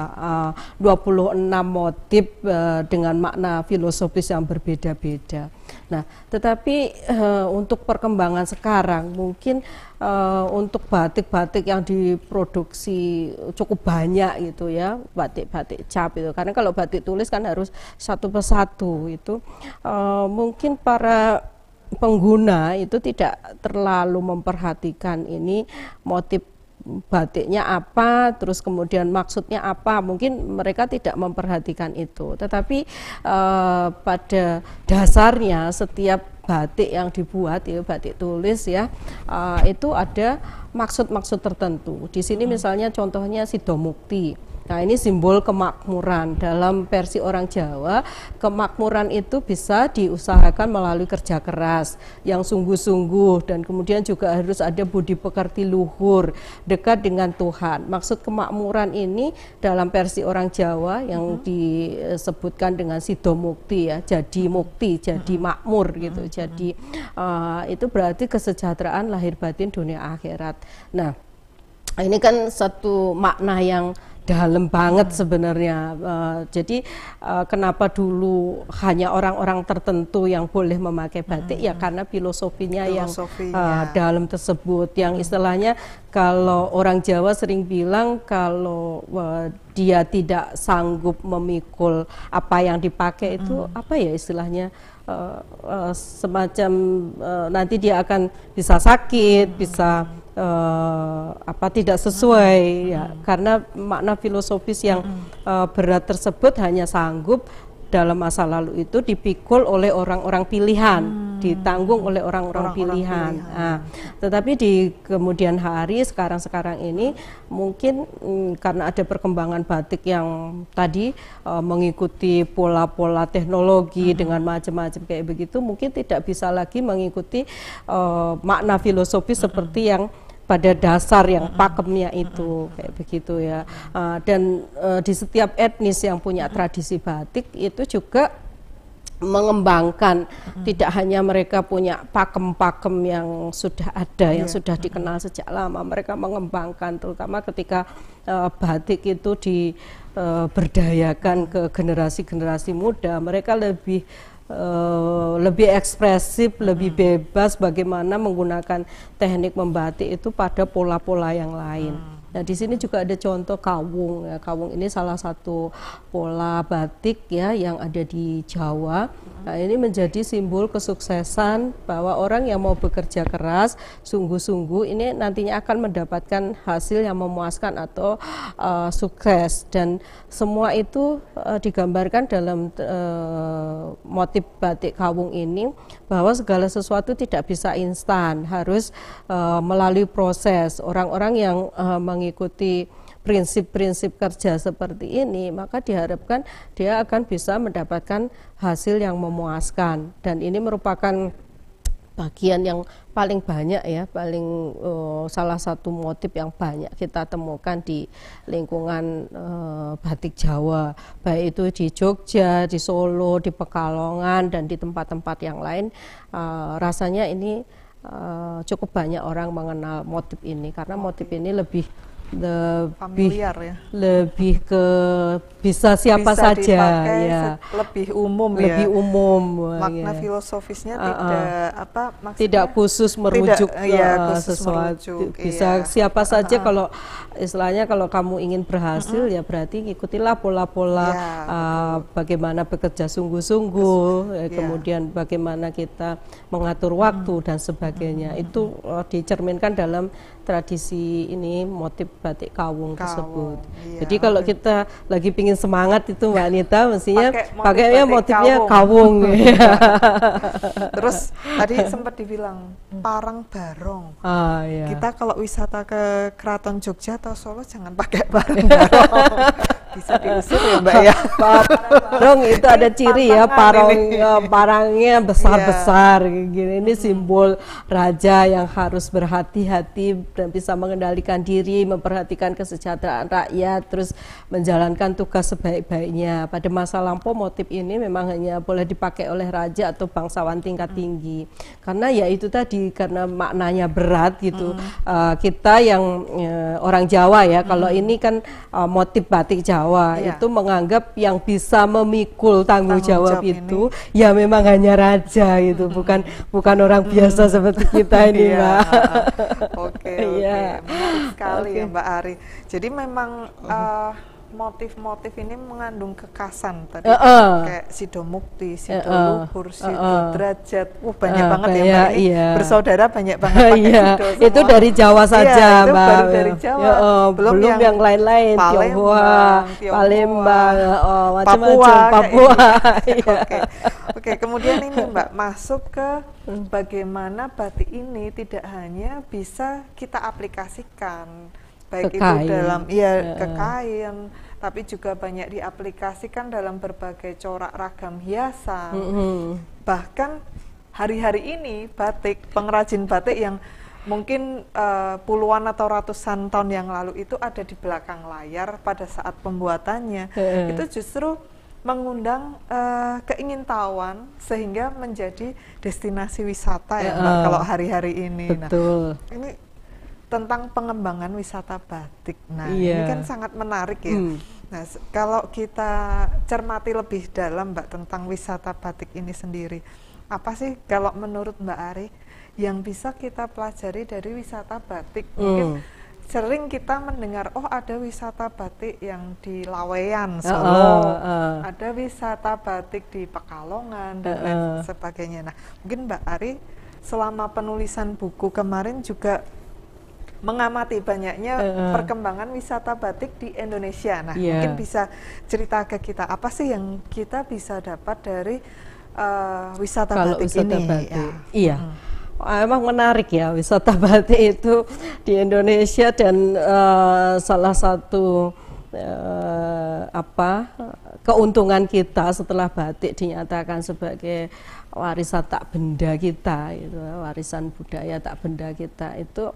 uh, 26 motif uh, dengan makna filosofis yang berbeda-beda. Nah, tetapi uh, untuk perkembangan sekarang mungkin uh, untuk batik-batik yang diproduksi cukup banyak gitu ya, batik-batik cap itu. Karena kalau batik tulis kan harus satu persatu itu. Uh, mungkin para pengguna itu tidak terlalu memperhatikan ini motif batiknya apa, terus kemudian maksudnya apa, mungkin mereka tidak memperhatikan itu. Tetapi eh, pada dasarnya setiap batik yang dibuat ya batik tulis ya eh, itu ada maksud-maksud tertentu. Di sini hmm. misalnya contohnya si Sidomukti Nah, ini simbol kemakmuran. Dalam versi orang Jawa, kemakmuran itu bisa diusahakan melalui kerja keras yang sungguh-sungguh dan kemudian juga harus ada budi pekerti luhur dekat dengan Tuhan. Maksud kemakmuran ini dalam versi orang Jawa yang uh disebutkan dengan sido mukti ya, jadi mukti, jadi uh makmur gitu. Uh Jadi uh, itu berarti kesejahteraan lahir batin dunia akhirat. Nah, ini kan satu makna yang dalam banget sebenarnya. Uh, jadi uh, kenapa dulu hanya orang-orang tertentu yang boleh memakai batik ya, hmm. ya karena filosofinya, filosofinya. yang uh, dalam tersebut yang istilahnya kalau orang Jawa sering bilang kalau uh, dia tidak sanggup memikul apa yang dipakai itu hmm. apa ya istilahnya uh, uh, semacam uh, nanti dia akan bisa sakit, hmm. bisa uh, apa tidak sesuai hmm. ya mm-hmm. karena makna filosofis yang hmm. uh, berat tersebut hanya sanggup dalam masa lalu itu dipikul oleh orang-orang pilihan, hmm. ditanggung oleh orang-orang pilihan. pilihan. Nah, tetapi di kemudian hari sekarang-sekarang ini mungkin mm, karena ada perkembangan batik yang tadi uh, mengikuti pola-pola teknologi hmm. dengan macam-macam kayak begitu, mungkin tidak bisa lagi mengikuti uh, makna filosofi hmm. seperti yang pada dasar yang pakemnya itu kayak begitu ya uh, dan uh, di setiap etnis yang punya tradisi batik itu juga mengembangkan tidak hanya mereka punya pakem-pakem yang sudah ada yang iya. sudah dikenal sejak lama mereka mengembangkan terutama ketika uh, batik itu diberdayakan eh, uh, ke generasi-generasi muda mereka lebih lebih ekspresif, lebih hmm. bebas bagaimana menggunakan teknik membatik itu pada pola-pola yang lain. Hmm. Nah, di sini juga ada contoh kawung. Ya. Kawung ini salah satu pola batik ya yang ada di Jawa. Nah, ini menjadi simbol kesuksesan bahwa orang yang mau bekerja keras, sungguh-sungguh ini nantinya akan mendapatkan hasil yang memuaskan atau uh, sukses dan semua itu uh, digambarkan dalam uh, motif batik kawung ini bahwa segala sesuatu tidak bisa instan, harus uh, melalui proses. Orang-orang yang uh, mengikuti prinsip-prinsip kerja seperti ini, maka diharapkan dia akan bisa mendapatkan hasil yang memuaskan. Dan ini merupakan bagian yang paling banyak ya, paling uh, salah satu motif yang banyak kita temukan di lingkungan uh, batik Jawa, baik itu di Jogja, di Solo, di Pekalongan dan di tempat-tempat yang lain. Uh, rasanya ini uh, cukup banyak orang mengenal motif ini karena motif ini lebih lebih familiar ya. Lebih ke bisa siapa bisa saja ya. ya. Lebih umum lebih ya. Lebih umum. Makna ya. filosofisnya uh, uh, tidak apa maksudnya? Tidak khusus merujuk tidak, ke ya, khusus sesuatu. Merujuk, bisa iya. siapa saja uh, kalau istilahnya kalau kamu ingin berhasil mm-hmm. ya berarti ikutilah pola-pola yeah, ya. uh, bagaimana bekerja sungguh-sungguh, yeah. Ya. kemudian bagaimana kita mengatur waktu mm-hmm. dan sebagainya. Mm-hmm. Itu uh, dicerminkan dalam tradisi ini motif batik kawung, kawung tersebut. yeah. Jadi kalau kita lagi pingin semangat itu Mbak Anita mestinya Pakai motif motifnya kawung. kawung iya. Terus tadi sempat dibilang mm. parang barong. Ah, yeah. Kita kalau wisata ke Keraton Jogja atau Solo jangan pakai bareng Bisa diusir ya Mbak ya. dong itu ada ciri ya parang e, parangnya besar-besar yeah. gini. Ini simbol raja yang harus berhati-hati dan bisa mengendalikan diri, memperhatikan kesejahteraan rakyat, terus menjalankan tugas sebaik-baiknya. Pada masa lampau motif ini memang hanya boleh dipakai oleh raja atau bangsawan tingkat hmm. tinggi. Karena ya itu tadi karena maknanya berat gitu. Mm. Uh, kita yang uh, orang Jawa ya. Hmm. Kalau ini kan uh, motif batik Jawa yeah. itu menganggap yang bisa memikul tanggung, tanggung jawab, jawab itu ini. ya memang hanya raja itu hmm. bukan bukan orang hmm. biasa seperti kita ini, ya. Mbak. Oke, iya. oke. yeah. sekali okay. ya Mbak Ari. Jadi memang hmm. uh, motif-motif ini mengandung kekasan tadi uh, uh. kayak Sidomukti, sidoluhur, uh, uh. luhur, uh, uh. banyak uh, banget ya Mbak. iya. bersaudara banyak banget pakai iya. semua. Itu dari Jawa iya, saja iya, Mbak. baru dari Jawa. Ya, uh, belum, belum yang lain-lain Tionghoa, Palembang, oh, macam-macam gitu. Papua. Iya. Oke. Oke, okay, kemudian ini Mbak masuk ke hmm. bagaimana batik ini tidak hanya bisa kita aplikasikan baik ke itu dalam ya uh. ke tapi juga banyak diaplikasikan dalam berbagai corak ragam hiasan mm -hmm. bahkan hari-hari ini batik pengrajin batik yang mungkin uh, puluhan atau ratusan tahun yang lalu itu ada di belakang layar pada saat pembuatannya hmm. itu justru mengundang uh, keingintahuan sehingga menjadi destinasi wisata ya uh, kalau hari-hari ini. Nah, Betul. Nah, ini tentang pengembangan wisata batik. Nah, yeah. ini iya. kan sangat menarik ya. Mm. Nah, kalau kita cermati lebih dalam Mbak tentang wisata batik ini sendiri, apa sih kalau menurut Mbak Ari yang bisa kita pelajari dari wisata batik? Mungkin hmm. sering kita mendengar oh ada wisata batik yang di Laweyan Solo, uh, uh, uh. ada wisata batik di Pekalongan dan uh, uh. lain sebagainya. Nah, mungkin Mbak Ari selama penulisan buku kemarin juga mengamati banyaknya uh, perkembangan wisata batik di Indonesia. Nah, yeah. mungkin bisa cerita ke kita apa sih yang kita bisa dapat dari uh, wisata Kalau batik wisata ini? Batik. Ya. Iya. Hmm. Ah, emang menarik ya wisata batik itu di Indonesia dan uh, salah satu uh, apa keuntungan kita setelah batik dinyatakan sebagai warisan tak benda kita, gitu, warisan budaya tak benda kita itu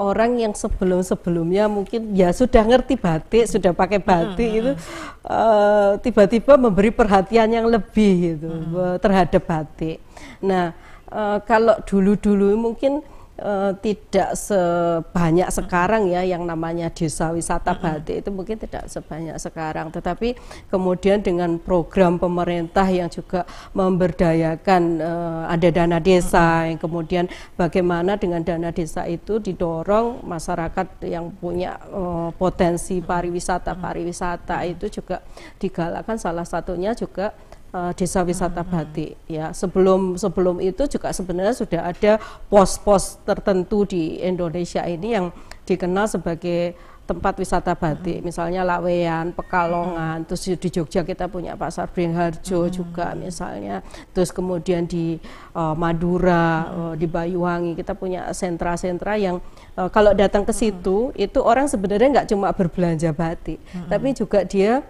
orang yang sebelum-sebelumnya mungkin ya sudah ngerti batik, sudah pakai batik hmm, itu hmm. Eh, tiba-tiba uh, memberi perhatian yang lebih gitu hmm. terhadap batik. Nah, uh, kalau dulu-dulu mungkin Eh, tidak sebanyak sekarang ya yang namanya desa wisata Batik itu mungkin tidak sebanyak sekarang tetapi kemudian dengan program pemerintah yang juga memberdayakan uh, ada dana desa yang kemudian bagaimana dengan dana desa itu didorong masyarakat yang punya uh, potensi pariwisata pariwisata itu juga digalakkan salah satunya juga uh, desa wisata hmm. batik ya sebelum sebelum itu juga sebenarnya sudah ada pos-pos tertentu di Indonesia ini yang dikenal sebagai tempat wisata batik hmm. misalnya Lawean, Pekalongan, hmm. terus di Jogja kita punya pasar Beringharjo hmm. juga misalnya, terus kemudian di uh, Madura, hmm. uh, di Bayuwangi kita punya sentra-sentra yang uh, kalau datang ke hmm. situ hmm. itu orang sebenarnya nggak cuma berbelanja batik, hmm. tapi juga dia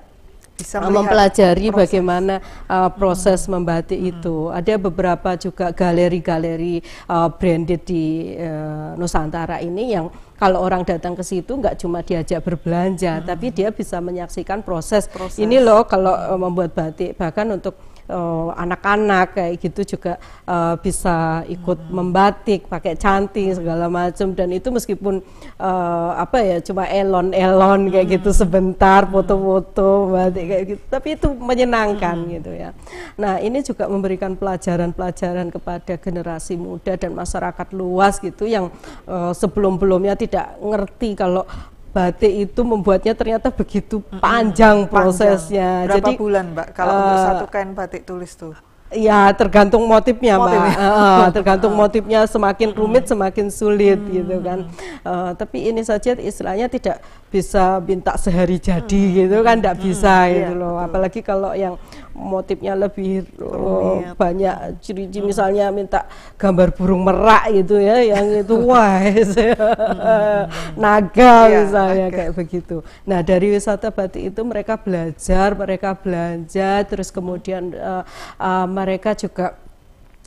bisa nah, mempelajari proses. bagaimana uh, hmm. proses hmm. membatik hmm. itu. Ada beberapa juga galeri-galeri uh, branded di uh, Nusantara ini yang kalau orang datang ke situ nggak cuma diajak berbelanja, hmm. tapi dia bisa menyaksikan proses. proses. Ini loh kalau uh, membuat batik bahkan untuk Eh, anak-anak kayak gitu juga uh, bisa ikut hmm. membatik pakai canting segala macam dan itu meskipun uh, apa ya cuma elon-elon hmm. kayak gitu sebentar hmm. foto-foto batik kayak gitu tapi itu menyenangkan hmm. gitu ya. Nah, ini juga memberikan pelajaran-pelajaran kepada generasi muda dan masyarakat luas gitu yang uh, sebelum-belumnya tidak ngerti kalau batik itu membuatnya ternyata begitu panjang hmm, prosesnya. Panjang. Berapa Jadi bulan, Mbak? Kalau uh, untuk eh, satu kain batik tulis tuh? Ya tergantung motifnya, motifnya. mbak. uh, eh, eh, tergantung ah. motifnya semakin rumit semakin sulit hmm. gitu kan. Uh, tapi ini saja istilahnya tidak bisa minta sehari jadi hmm. gitu kan, tidak hmm. bisa hmm. gitu iya, loh. Betul. Apalagi kalau yang motifnya lebih oh, banyak ciri-ciri misalnya minta gambar burung merak gitu ya yang itu wise hmm. naga ya, misalnya okay. kayak begitu nah dari wisata batik itu mereka belajar mereka belanja terus kemudian uh, uh, mereka juga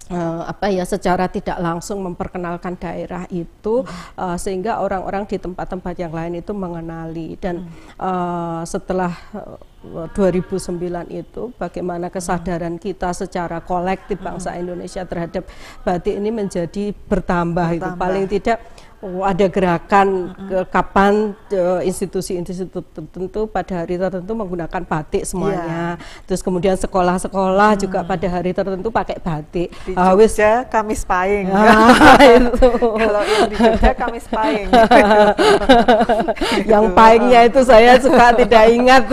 uh, apa ya secara tidak langsung memperkenalkan daerah itu uh, sehingga orang-orang di tempat-tempat yang lain itu mengenali dan uh, setelah 2009 itu bagaimana kesadaran kita secara kolektif bangsa Indonesia terhadap batik ini menjadi bertambah, bertambah. itu paling tidak oh, ada gerakan ke eh, kapan eh, institusi-institusi tertentu pada hari tertentu menggunakan batik semuanya. Yeah. Terus kemudian sekolah-sekolah hmm. juga pada hari tertentu pakai batik. Di ah, Jogja uh, wis, Kamis Pahing. Ah, Kalau yang di Jogja Kamis Pahing. yang Pahingnya itu saya suka tidak ingat.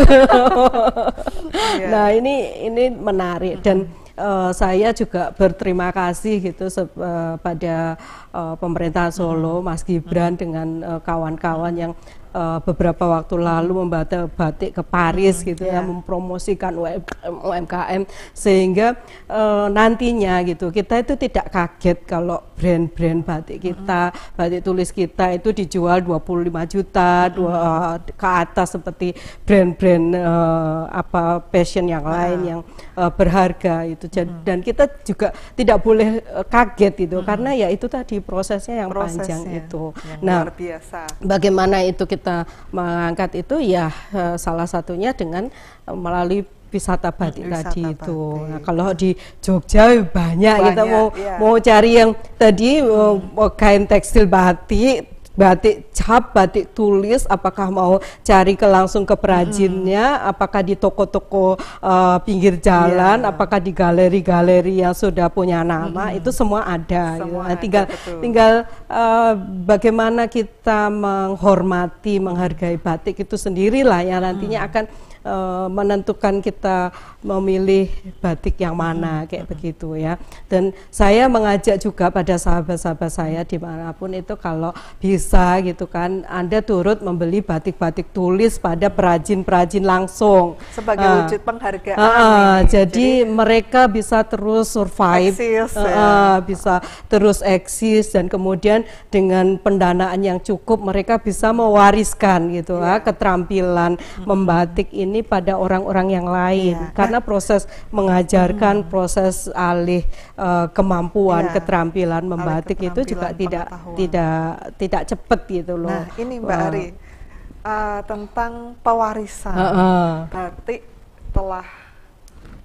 Iya. Nah, ini ini menarik dan uh, saya juga berterima kasih gitu uh, pada uh, pemerintah Solo, Mas Gibran hmm. dengan eh, kawan-kawan uh, yang uh, beberapa waktu lalu membaca batik ke Paris hmm, gitu yeah. ya, iya. mempromosikan UMKM sehingga uh, nantinya gitu kita itu tidak kaget kalau brand-brand batik kita, hmm. batik tulis kita itu dijual 25 juta dua, hmm. ke atas seperti brand-brand uh, apa fashion yang ah. lain yang uh, berharga itu. Jadi, hmm. dan kita juga tidak boleh kaget itu hmm. karena ya itu tadi prosesnya yang prosesnya panjang itu. Yang nah, luar biasa. bagaimana itu kita mengangkat itu ya eh, salah satunya dengan eh, melalui wisata batik wisata tadi batik. itu. Nah, kalau di Jogja banyak, banyak kita mau ya. mau cari yang tadi hmm. kain tekstil batik batik cap, batik tulis, apakah mau cari ke langsung ke perajinnya, hmm. apakah di toko-toko uh, pinggir jalan, yeah. apakah di galeri-galeri yang sudah punya nama, hmm. itu semua ada. Ya. Semua ya. tinggal betul. tinggal uh, bagaimana kita menghormati, menghargai batik itu sendirilah yang nantinya hmm. akan uh, menentukan kita memilih batik yang mana hmm. kayak hmm. begitu ya. Dan saya mengajak juga pada sahabat-sahabat saya dimanapun itu kalau bisa gitu kan, Anda turut membeli batik-batik tulis pada perajin-perajin langsung. Sebagai uh, wujud penghargaan. Uh, jadi, jadi mereka bisa terus survive, eksis, uh, ya. uh, bisa terus eksis dan kemudian dengan pendanaan yang cukup mereka bisa mewariskan gitu yeah. uh, iya. keterampilan hmm. membatik ini pada orang-orang yang lain. Yeah. Iya karena proses mengajarkan hmm. proses alih uh, kemampuan ya. keterampilan membatik keterampilan, itu juga tidak tidak tidak cepat gitu loh. Nah ini Mbak eh. Ari uh, tentang pewarisan uh, uh. batik telah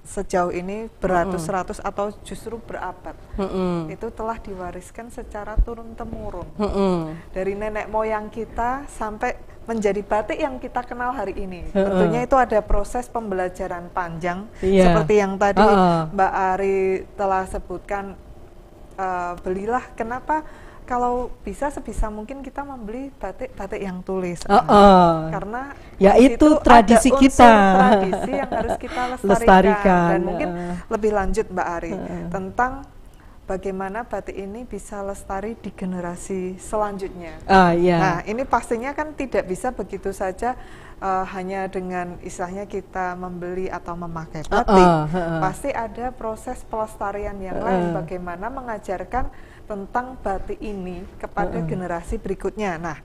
sejauh ini beratus-ratus mm. atau justru berabad mm. itu telah diwariskan secara turun temurun mm. dari nenek moyang kita sampai menjadi batik yang kita kenal hari ini. Uh -uh. Tentunya itu ada proses pembelajaran panjang yeah. seperti yang tadi uh -uh. Mbak Ari telah sebutkan uh, belilah kenapa kalau bisa sebisa mungkin kita membeli batik-batik yang tulis uh -uh. karena ya itu tradisi kita tradisi yang harus kita lestarikan, lestarikan. dan mungkin uh. lebih lanjut Mbak Ari uh. tentang bagaimana batik ini bisa lestari di generasi selanjutnya. Uh, yeah. Iya. Nah, ini pastinya kan tidak bisa begitu saja uh, hanya dengan istilahnya kita membeli atau memakai ah, batik. Uh, uh, uh, uh. Pasti ada proses pelestarian yang uh, uh. lain bagaimana mengajarkan tentang batik ini kepada uh, uh. generasi berikutnya. Nah,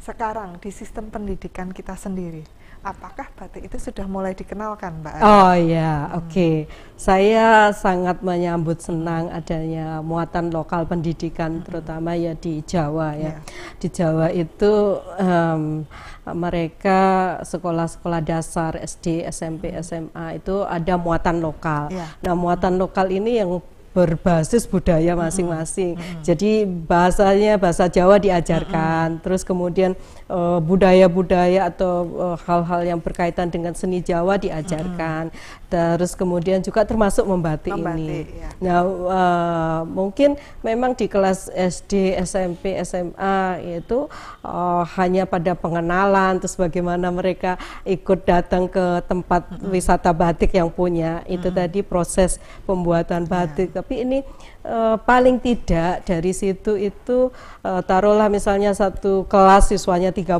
sekarang di sistem pendidikan kita sendiri apakah batik itu sudah mulai dikenalkan Mbak Ari? Oh ya, hmm. oke. Okay. Saya sangat menyambut senang adanya muatan lokal pendidikan hmm. terutama ya di Jawa ya. Yeah. Di Jawa itu um, mereka sekolah-sekolah dasar SD, SMP, SMA itu ada muatan lokal. Yeah. Nah, muatan lokal ini yang berbasis budaya masing-masing. Mm -hmm. Jadi bahasanya bahasa Jawa diajarkan, mm -hmm. terus kemudian eh, budaya-budaya uh, atau eh, hal-hal uh, yang berkaitan dengan seni Jawa diajarkan, mm -hmm. terus kemudian juga termasuk membatik, membatik ini. Ya. Nah, uh, mungkin memang di kelas SD, SMP, SMA itu uh, hanya pada pengenalan, terus bagaimana mereka ikut datang ke tempat mm -hmm. wisata batik yang punya. Itu mm -hmm. tadi proses pembuatan iya. batik. Yeah tapi ini e, paling tidak dari situ itu e, taruhlah misalnya satu kelas siswanya 30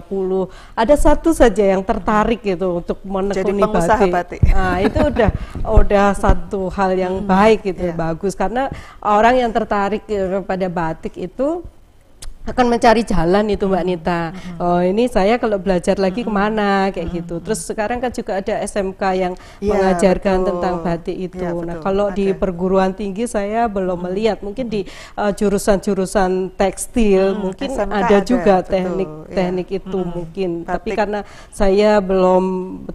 ada satu saja yang tertarik gitu untuk menekuni batik. batik. Nah, itu udah udah satu hal yang hmm. baik gitu yeah. bagus karena orang yang tertarik kepada eh, batik itu akan mencari jalan itu Mbak hmm. Nita. Hmm. Oh ini saya kalau belajar lagi hmm. kemana kayak gitu. Terus sekarang kan juga ada SMK yang ya, mengajarkan betul. tentang batik itu. Ya, nah kalau ada. di perguruan tinggi saya belum melihat. Mungkin di uh, jurusan-jurusan uh, jurusan -jurusan tekstil mungkin SMK ada, juga teknik-teknik ya. itu uh-huh. mungkin. Batik. Tapi karena saya belum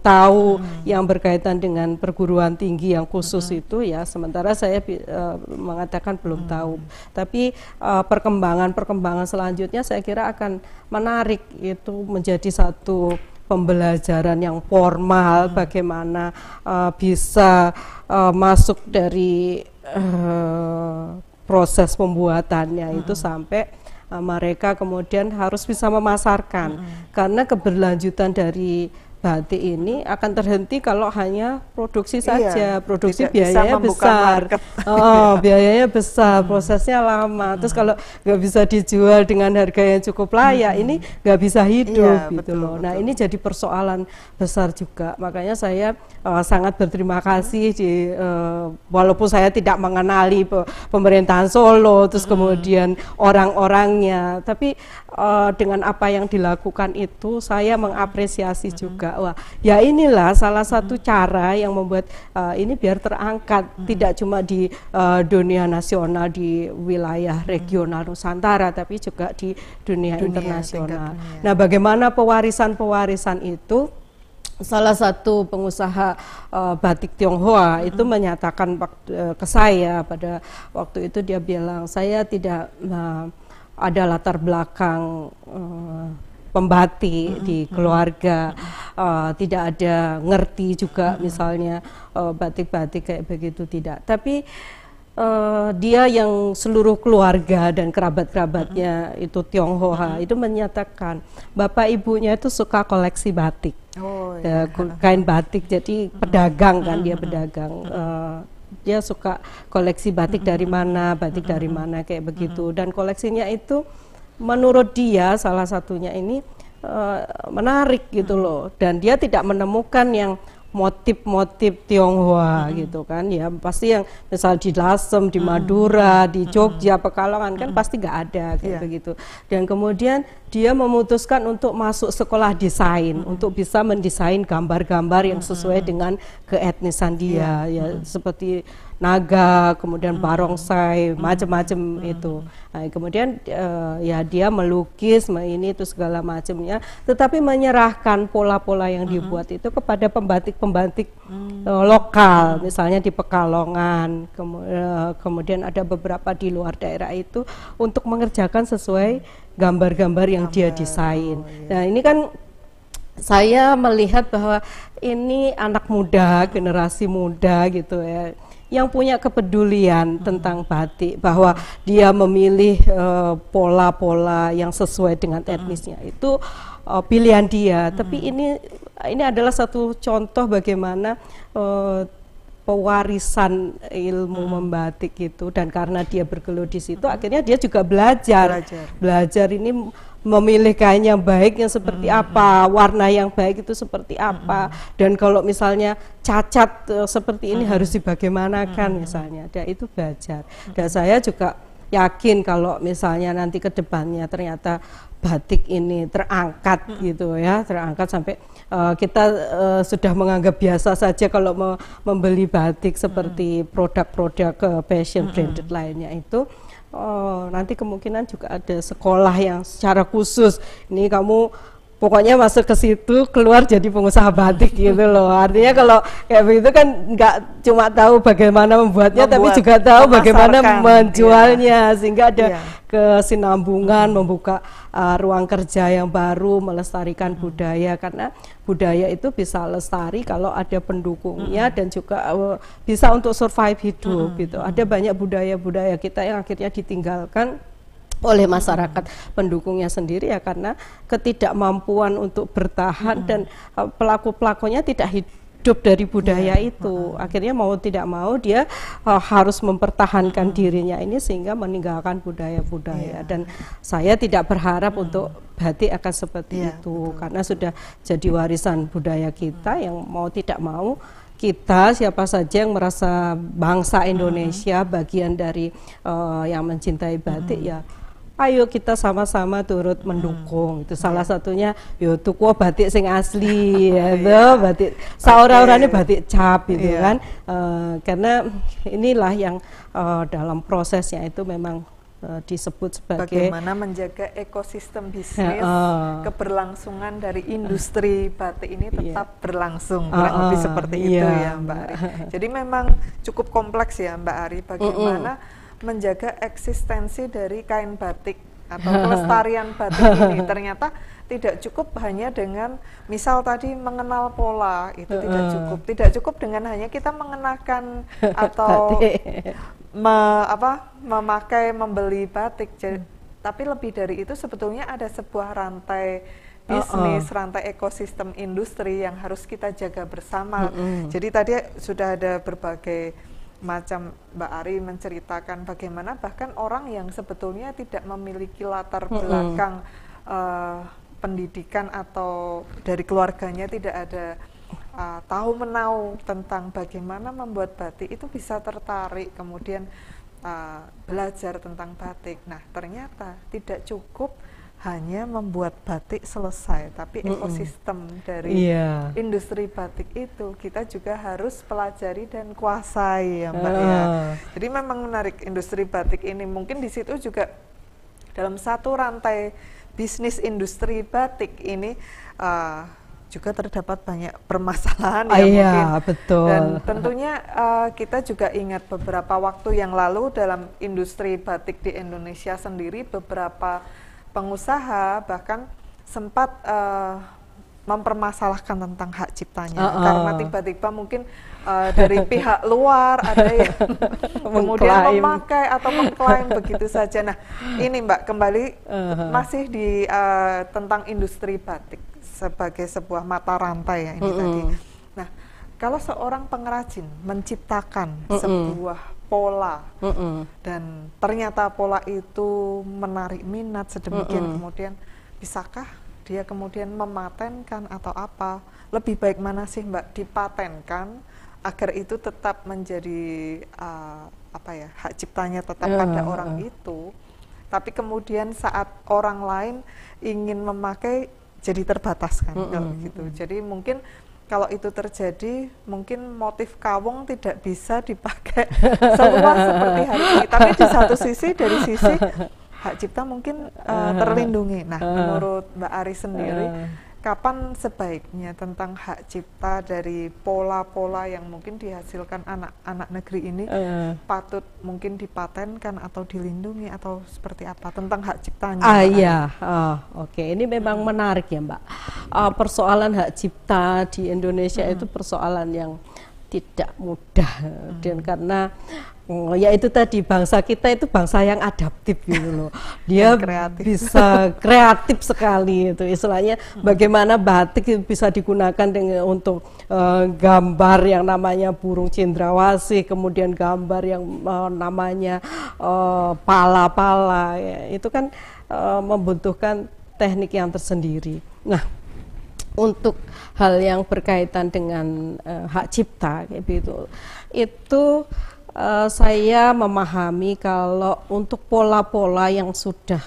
tahu uh-huh. yang berkaitan dengan perguruan tinggi yang khusus uh-huh. itu ya. Sementara saya uh, mengatakan belum uh-huh. tahu. Tapi uh, perkembangan -perkembangan selanjutnya saya kira akan menarik itu menjadi satu pembelajaran yang formal hmm. bagaimana uh, bisa uh, masuk dari uh, proses pembuatannya hmm. itu sampai uh, mereka kemudian harus bisa memasarkan hmm. karena keberlanjutan dari batik ini akan terhenti kalau hanya produksi iya, saja. produksi biayanya besar. Oh, biayanya besar, hmm. prosesnya lama. Hmm. Terus kalau nggak bisa dijual dengan harga yang cukup layak, hmm. ini nggak bisa hidup iya, gitu betul, loh. Nah, betul. Nah, ini jadi persoalan besar juga. Makanya saya uh, sangat berterima kasih di uh, walaupun saya tidak mengenali pemerintahan Solo terus hmm. kemudian orang-orangnya, tapi uh, dengan apa yang dilakukan itu saya mengapresiasi hmm. juga dakwah. Ya inilah salah satu cara yang membuat uh, ini biar terangkat hmm. tidak cuma di uh, dunia nasional di wilayah hmm. regional hmm. Nusantara tapi juga di dunia, dunia internasional. Dunia. Nah, bagaimana pewarisan-pewarisan itu salah satu pengusaha uh, batik Tionghoa mm-hmm. itu menyatakan uh, ke saya pada waktu itu dia bilang saya tidak uh, ada latar belakang uh, pembati hmm. di keluarga hmm. uh, tidak ada ngerti juga hmm. misalnya eh, batik-batik uh, kayak begitu tidak tapi uh, dia yang seluruh keluarga dan kerabat-kerabatnya hmm. itu Tionghoa hmm. itu menyatakan bapak ibunya itu suka koleksi batik oh, ya, iya. kain batik jadi hmm. pedagang kan dia pedagang uh, dia suka koleksi batik dari mana, batik dari mana kayak begitu dan koleksinya itu menurut dia salah satunya ini uh, menarik gitu hmm. loh dan dia tidak menemukan yang motif-motif Tionghoa hmm. gitu kan ya pasti yang misal di Lasem, di hmm. Madura, hmm. di Jogja, Pekalongan kan hmm. pasti nggak ada gitu yeah. gitu. Dan kemudian dia memutuskan untuk masuk sekolah desain hmm. untuk bisa mendesain gambar-gambar yang sesuai dengan keetnisan dia yeah. ya hmm. seperti naga, kemudian hmm. barongsai, hmm. macam-macam hmm. itu. Nah, kemudian uh, ya dia melukis, ini itu segala macamnya, tetapi menyerahkan pola-pola yang hmm. dibuat itu kepada pembatik-pembatik hmm. uh, lokal, hmm. misalnya di Pekalongan, kemu uh, kemudian ada beberapa di luar daerah itu untuk mengerjakan sesuai gambar-gambar yang Gambar. dia desain. Oh, iya. Nah, ini kan saya melihat bahwa ini anak muda, generasi muda gitu ya yang punya kepedulian hmm. tentang batik bahwa dia memilih eh, pola-pola uh, yang sesuai dengan etnisnya hmm. itu uh, pilihan dia. Hmm. Tapi ini ini adalah satu contoh bagaimana uh, pewarisan ilmu hmm. membatik itu dan karena dia bergelut di situ hmm. akhirnya dia juga belajar. Belajar, belajar ini memilih kain yang baik yang seperti hmm. apa, warna yang baik itu seperti apa, hmm. dan kalau misalnya cacat uh, seperti ini hmm. harus dibagaimanakan hmm. misalnya, dan itu belajar. Hmm. Dan saya juga yakin kalau misalnya nanti ke depannya ternyata batik ini terangkat hmm. gitu ya, terangkat sampai uh, kita uh, sudah menganggap biasa saja kalau me membeli batik seperti mm-hmm. produk-produk hmm. uh, fashion mm-hmm. branded lainnya itu oh nanti kemungkinan juga ada sekolah yang secara khusus ini kamu pokoknya masuk ke situ keluar jadi pengusaha batik gitu loh artinya kalau kayak begitu kan nggak cuma tahu bagaimana membuatnya Membuat, tapi juga tahu bagaimana iya. menjualnya iya. sehingga ada iya kesinambungan, membuka uh, ruang kerja yang baru, melestarikan hmm. budaya karena budaya itu bisa lestari kalau ada pendukungnya hmm. dan juga uh, bisa untuk survive hidup hmm. gitu. Hmm. Ada banyak budaya-budaya kita yang akhirnya ditinggalkan hmm. oleh masyarakat pendukungnya sendiri ya karena ketidakmampuan untuk bertahan hmm. dan uh, pelaku-pelakunya tidak hidup hidup dari budaya yeah. itu. Uh -huh. Akhirnya mau tidak mau dia uh, harus mempertahankan uh -huh. dirinya ini sehingga meninggalkan budaya-budaya. Yeah. Dan saya tidak berharap uh -huh. untuk batik akan seperti yeah, itu betul. karena sudah jadi warisan budaya kita yang mau tidak mau kita siapa saja yang merasa bangsa Indonesia bagian dari uh, yang mencintai batik ya ayo kita sama-sama turut mendukung. Hmm. Itu salah satunya yo batik sing asli oh, ya, yeah. batik saora orang ini batik cap gitu iya. kan. Eh, karena inilah yang eh, dalam prosesnya itu memang eh, disebut sebagai bagaimana menjaga ekosistem bisnis uh, keberlangsungan dari industri batik ini iya. tetap yeah. berlangsung kurang uh, lebih seperti yeah. itu iya. ya Mbak Ari. Jadi memang cukup kompleks ya Mbak Ari bagaimana uh, uh menjaga eksistensi dari kain batik atau pelestarian batik ini ternyata tidak cukup hanya dengan misal tadi mengenal pola itu uh, tidak cukup tidak cukup dengan hanya kita mengenakan atau me, apa memakai membeli batik jadi, hmm. tapi lebih dari itu sebetulnya ada sebuah rantai bisnis, uh -uh. rantai ekosistem industri yang harus kita jaga bersama. uh -uh. Jadi tadi sudah ada berbagai macam Mbak Ari menceritakan bagaimana bahkan orang yang sebetulnya tidak memiliki latar belakang mm -hmm. uh, pendidikan atau dari keluarganya tidak ada uh, tahu menau tentang bagaimana membuat batik itu bisa tertarik kemudian uh, belajar tentang batik. Nah ternyata tidak cukup hanya membuat batik selesai, tapi ekosistem mm -mm. dari yeah. industri batik itu kita juga harus pelajari dan kuasai ya Mbak uh. ya. Ah. Jadi memang menarik industri batik ini. Mungkin di situ juga dalam satu rantai bisnis industri batik ini uh, juga terdapat banyak permasalahan ya, ah, ya iya, mungkin. betul. Dan tentunya uh, kita juga ingat beberapa waktu yang lalu dalam industri batik di Indonesia sendiri beberapa pengusaha bahkan sempat uh, mempermasalahkan tentang hak ciptanya uh -uh. karena tiba-tiba mungkin uh, dari pihak luar ada yang kemudian memakai atau mengklaim begitu saja. Nah, ini Mbak kembali uh -huh. masih di uh, tentang industri batik sebagai sebuah mata rantai ya ini uh -uh. tadi. Nah, kalau seorang pengrajin menciptakan uh -uh. sebuah pola mm -mm. dan ternyata pola itu menarik minat sedemikian mm -mm. kemudian bisakah dia kemudian mematenkan atau apa lebih baik mana sih mbak dipatenkan agar itu tetap menjadi uh, apa ya hak ciptanya tetap -mm. pada ya. orang itu tapi kemudian saat orang lain ingin memakai jadi terbatas kan mm gitu jadi mungkin kalau itu terjadi mungkin motif kawung tidak bisa dipakai semua seperti hari ini tapi di satu sisi dari sisi hak cipta mungkin uh, terlindungi nah eh. menurut Mbak Ari sendiri kapan sebaiknya tentang hak cipta dari pola-pola yang mungkin dihasilkan anak-anak negeri ini uh. patut mungkin dipatenkan atau dilindungi atau seperti apa tentang hak ciptanya? Ah uh, iya, uh, oke okay. ini memang hmm. menarik ya Mbak. Uh, persoalan hak cipta di Indonesia hmm. itu persoalan yang tidak mudah hmm. dan karena oh, ya itu tadi bangsa kita itu bangsa yang adaptif gitu loh dia kreatif. bisa kreatif sekali itu istilahnya hmm. bagaimana batik bisa digunakan dengan untuk uh, gambar yang namanya burung cendrawasih kemudian gambar yang uh, namanya eh, pala-pala uh, ya. itu kan uh, membutuhkan teknik yang tersendiri nah untuk hal yang berkaitan dengan uh, hak cipta kayak gitu itu uh, saya memahami kalau untuk pola-pola yang sudah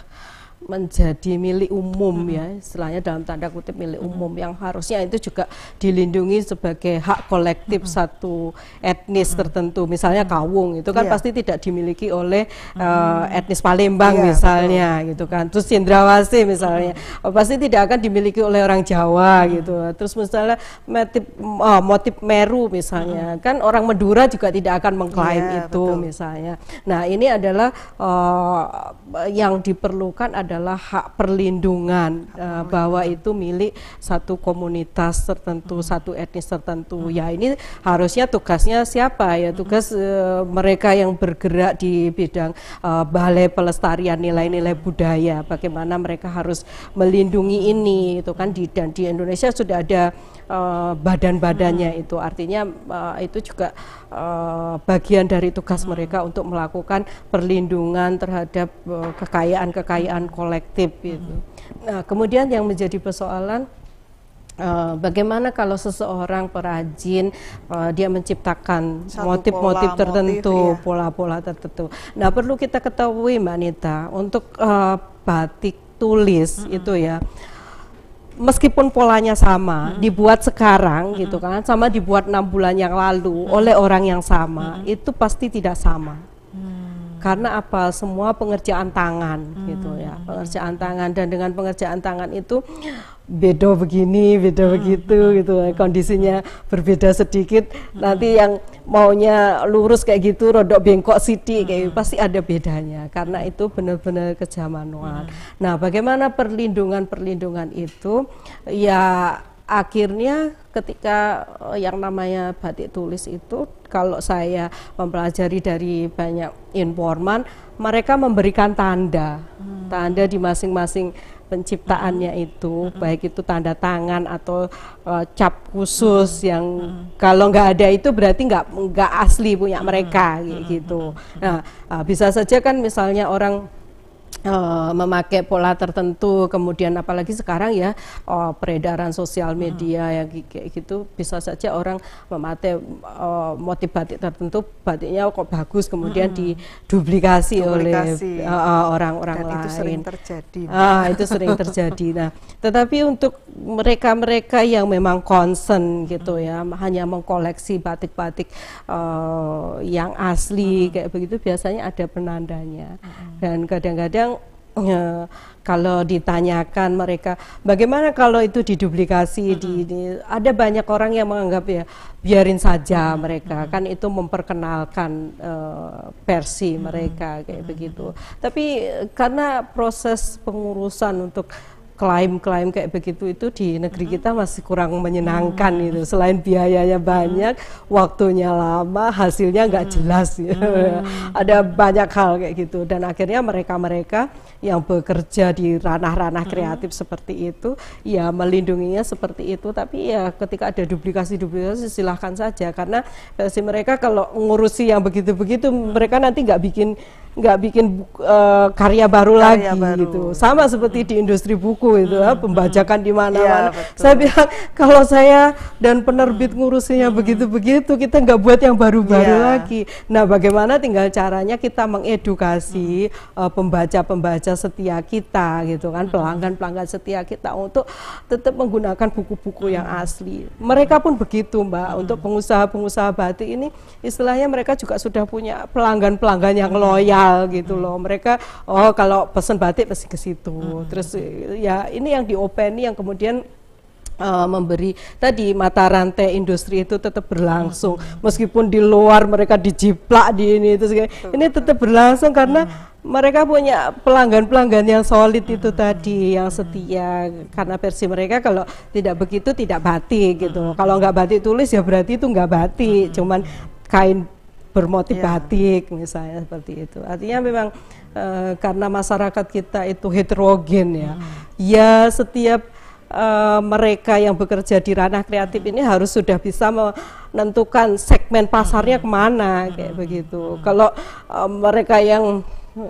menjadi milik umum hmm. ya istilahnya dalam tanda kutip milik hmm. umum yang harusnya itu juga dilindungi sebagai hak kolektif hmm. satu etnis hmm. tertentu misalnya kawung itu kan yeah. pasti tidak dimiliki oleh hmm. uh, etnis Palembang yeah, misalnya betul. gitu kan terus cendrawasih misalnya hmm. pasti tidak akan dimiliki oleh orang Jawa hmm. gitu terus misalnya motif uh, oh, motif Meru misalnya hmm. kan orang Madura juga tidak akan mengklaim yeah, itu betul. misalnya nah ini adalah uh, yang diperlukan adalah adalah hak perlindungan hak uh, bahwa itu milik satu komunitas tertentu, hmm. satu etnis tertentu. Hmm. Ya ini harusnya tugasnya siapa ya? Hmm. Tugas uh, mereka yang bergerak di bidang uh, balai pelestarian nilai-nilai budaya. Bagaimana mereka harus melindungi ini? Itu kan di dan di Indonesia sudah ada Eh, badan-badannya hmm. itu artinya uh, itu juga uh, bagian dari tugas hmm. mereka untuk melakukan perlindungan terhadap uh, kekayaan-kekayaan hmm. kolektif itu. Hmm. Gitu. Nah, kemudian yang menjadi persoalan Uh, bagaimana kalau seseorang perajin uh, dia menciptakan motif-motif tertentu, iya. pola-pola ya. tertentu. Nah, perlu kita ketahui Mbak Nita untuk uh, batik tulis -hmm. itu ya meskipun polanya sama hmm. dibuat sekarang hmm. gitu kan sama dibuat enam bulan yang lalu hmm. oleh orang yang sama hmm. itu pasti tidak sama. Hmm karena apa semua pengerjaan tangan gitu hmm. gitu ya pengerjaan tangan dan dengan pengerjaan tangan itu beda begini beda hmm. begitu hmm. gitu hmm. kondisinya berbeda sedikit hmm. nanti yang maunya lurus kayak gitu rodok bengkok sidi gitu, hmm. kayak pasti ada bedanya karena itu benar-benar kerja manual hmm. nah bagaimana perlindungan perlindungan itu ya akhirnya ketika eh, yang namanya batik tulis itu kalau saya mempelajari dari banyak informan mereka memberikan tanda hmm. tanda di masing-masing penciptaannya hmm. itu hmm. baik itu tanda tangan atau uh, cap khusus hmm. yang hmm. kalau nggak ada itu berarti nggak nggak asli punya hmm. mereka hmm. gitu hmm. hmm. nah eh, bisa saja kan misalnya orang Uh, memakai pola tertentu, kemudian apalagi sekarang ya oh, peredaran sosial hmm. media hmm. yang kayak gitu bisa saja orang memakai uh, motif batik tertentu batiknya kok bagus kemudian hmm. diduplikasi oleh eh, eh, orang-orang uh, lain. Itu sering terjadi. Uh, itu sering terjadi. Nah, tetapi untuk mereka-mereka yang memang concern gitu ya, hmm. ya hanya mengkoleksi batik-batik uh, yang asli hmm. kayak begitu biasanya ada penandanya hmm. dan kadang-kadang uh, kalau ditanyakan mereka bagaimana kalau itu diduplikasi mm -hmm. di, di ada banyak orang yang menganggap ya biarin saja mm -hmm. mereka mm -hmm. kan itu memperkenalkan uh, versi mm -hmm. mereka kayak mm -hmm. begitu tapi karena proses pengurusan untuk klaim-klaim kayak begitu itu di negeri kita masih kurang menyenangkan hmm. itu. Selain biayanya banyak, waktunya lama, hasilnya nggak jelas. ya. Hmm. Ada banyak hal kayak gitu dan akhirnya mereka-mereka yang bekerja di ranah-ranah hmm. kreatif seperti itu, ya melindunginya seperti itu. Tapi ya ketika ada duplikasi-duplikasi silahkan saja karena eh, si mereka kalau ngurusi yang begitu-begitu hmm. mereka nanti nggak bikin nggak bikin buku, uh, eh, karya baru karya lagi baru. gitu sama seperti di industri buku itu hmm. Ah, hmm pembajakan di hmm. mana-mana ya, saya bilang kalau saya dan penerbit hmm, ngurusinya begitu-begitu hmm. kita nggak buat yang baru-baru ya. lagi nah bagaimana tinggal caranya kita mengedukasi eh, pembaca-pembaca uh, setia kita gitu kan pelanggan-pelanggan setia kita untuk tetap menggunakan buku-buku yang asli mereka pun begitu mbak untuk pengusaha-pengusaha batik ini istilahnya mereka juga sudah punya pelanggan-pelanggan yang loyal lokal gitu hmm. loh. Mereka oh kalau pesen batik pasti ke situ. Hmm. Terus ya ini yang diopeni yang kemudian uh, memberi tadi mata rantai industri itu tetap berlangsung hmm. meskipun di luar mereka dijiplak di ini itu segala ini tetap berlangsung karena Mereka punya pelanggan-pelanggan yang solid itu tadi, yang setia. Karena versi mereka kalau tidak begitu tidak batik gitu. Kalau nggak batik tulis ya berarti itu nggak batik, cuman kain bermotif yeah. batik misalnya seperti itu. Artinya memang uh, karena masyarakat kita itu heterogen ya. Hmm. Ya setiap Uh, mereka yang bekerja di ranah kreatif ini hmm. harus sudah bisa menentukan segmen pasarnya hmm. kemana kayak hmm. begitu. Kalau uh, mereka yang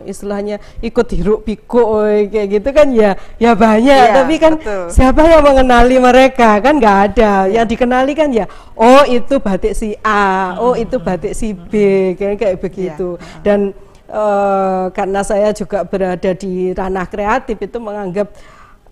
istilahnya ikut hiruk pikuk kayak gitu kan ya ya banyak ya, tapi kan betul. siapa yang mengenali mereka kan nggak ada ya. yang dikenali kan ya oh itu batik si A oh itu batik si B kayak kayak begitu ya. dan uh, karena saya juga berada di ranah kreatif itu menganggap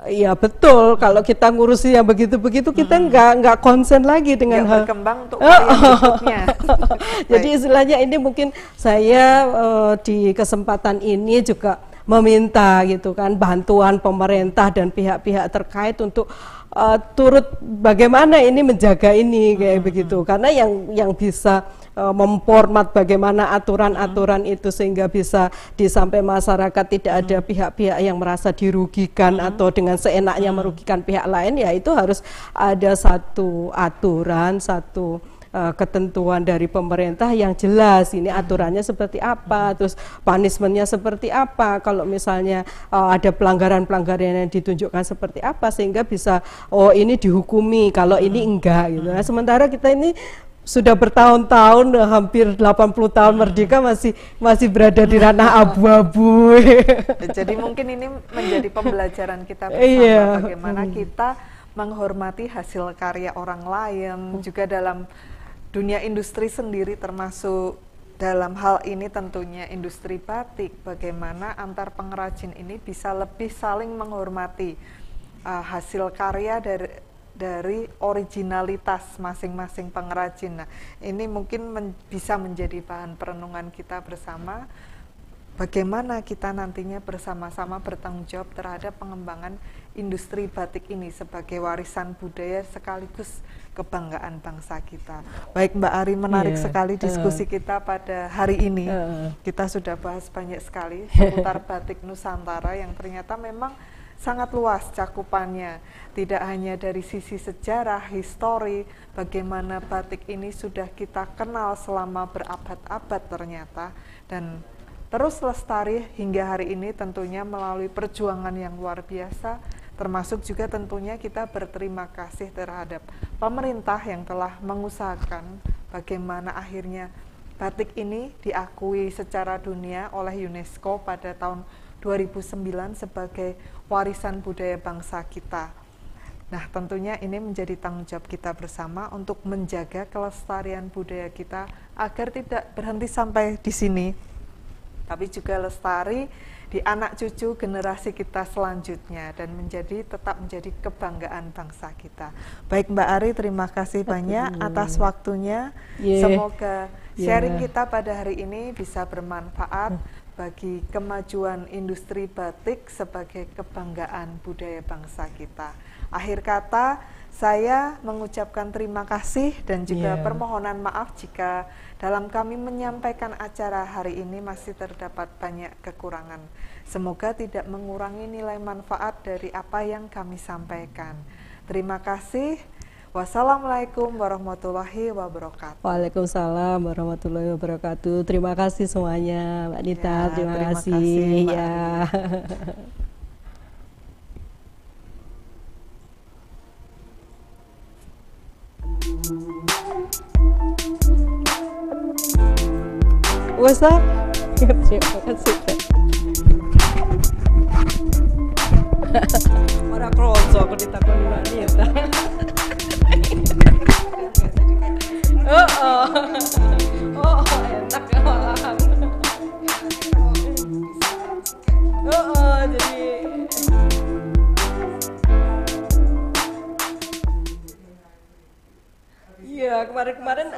Iya betul, kalau kita ngurusi yang begitu-begitu kita hmm. nggak nggak konsen lagi dengan hal berkembang untuk oh. Jadi istilahnya ini mungkin saya uh, di kesempatan ini juga meminta gitu kan bantuan pemerintah dan pihak-pihak terkait untuk uh, turut bagaimana ini menjaga ini kayak hmm. hmm begitu hmm. karena yang yang bisa mempormat memformat bagaimana aturan-aturan hmm. itu sehingga bisa disampai masyarakat tidak hmm. ada pihak-pihak yang merasa dirugikan hmm. atau dengan seenaknya hmm. merugikan pihak lain ya itu harus ada satu aturan satu e, ketentuan dari pemerintah yang jelas ini hmm. aturannya seperti apa hmm. terus punishmentnya seperti apa kalau misalnya uh, ada pelanggaran pelanggaran yang ditunjukkan seperti apa sehingga bisa oh ini dihukumi kalau ini hmm. enggak gitu nah sementara kita ini sudah bertahun-tahun hampir 80 tahun hmm. merdeka masih masih berada di ranah hmm. abu-abu. Jadi mungkin ini menjadi pembelajaran kita iya. bersama yeah. Hmm. bagaimana hmm. kita menghormati hasil karya orang lain hmm. juga dalam dunia industri sendiri termasuk dalam hal ini tentunya industri batik bagaimana antar pengrajin ini bisa lebih saling menghormati uh, hasil karya dari dari originalitas masing-masing pengrajin. Nah, ini mungkin men bisa menjadi bahan perenungan kita bersama bagaimana kita nantinya bersama-sama bertanggung jawab terhadap pengembangan industri batik ini sebagai warisan budaya sekaligus kebanggaan bangsa kita. Baik Mbak Ari, menarik yeah. sekali eh. diskusi uh. kita pada hari ini. Uh. Kita sudah bahas banyak sekali seputar batik Nusantara yang ternyata memang sangat luas cakupannya tidak hanya dari sisi sejarah, histori, bagaimana batik ini sudah kita kenal selama berabad-abad ternyata dan terus lestari hingga hari ini tentunya melalui perjuangan yang luar biasa termasuk juga tentunya kita berterima kasih terhadap pemerintah yang telah mengusahakan bagaimana akhirnya batik ini diakui secara dunia oleh UNESCO pada tahun 2009 sebagai warisan budaya bangsa kita. Nah, tentunya ini menjadi tanggung jawab kita bersama untuk menjaga kelestarian budaya kita agar tidak berhenti sampai di sini, tapi juga lestari di anak cucu generasi kita selanjutnya dan menjadi tetap menjadi kebanggaan bangsa kita. Baik Mbak Ari, terima kasih banyak atas waktunya. Iya. Semoga iya. sharing kita pada hari ini bisa bermanfaat iya. bagi kemajuan industri batik sebagai kebanggaan budaya bangsa kita. Akhir kata, saya mengucapkan terima kasih dan juga yeah. permohonan maaf jika dalam kami menyampaikan acara hari ini masih terdapat banyak kekurangan. Semoga tidak mengurangi nilai manfaat dari apa yang kami sampaikan. Terima kasih. Wassalamualaikum warahmatullahi wabarakatuh. Waalaikumsalam warahmatullahi wabarakatuh. Terima kasih semuanya, Mbak Nita. Ya, terima, terima kasih. kasih Mbak iya. What's up? Terima kasih. Ora kroso aku ditakoni wanita. Oh, oh. Oh, enak orang. Oh oh. oh, oh, jadi Iya, kemarin-kemarin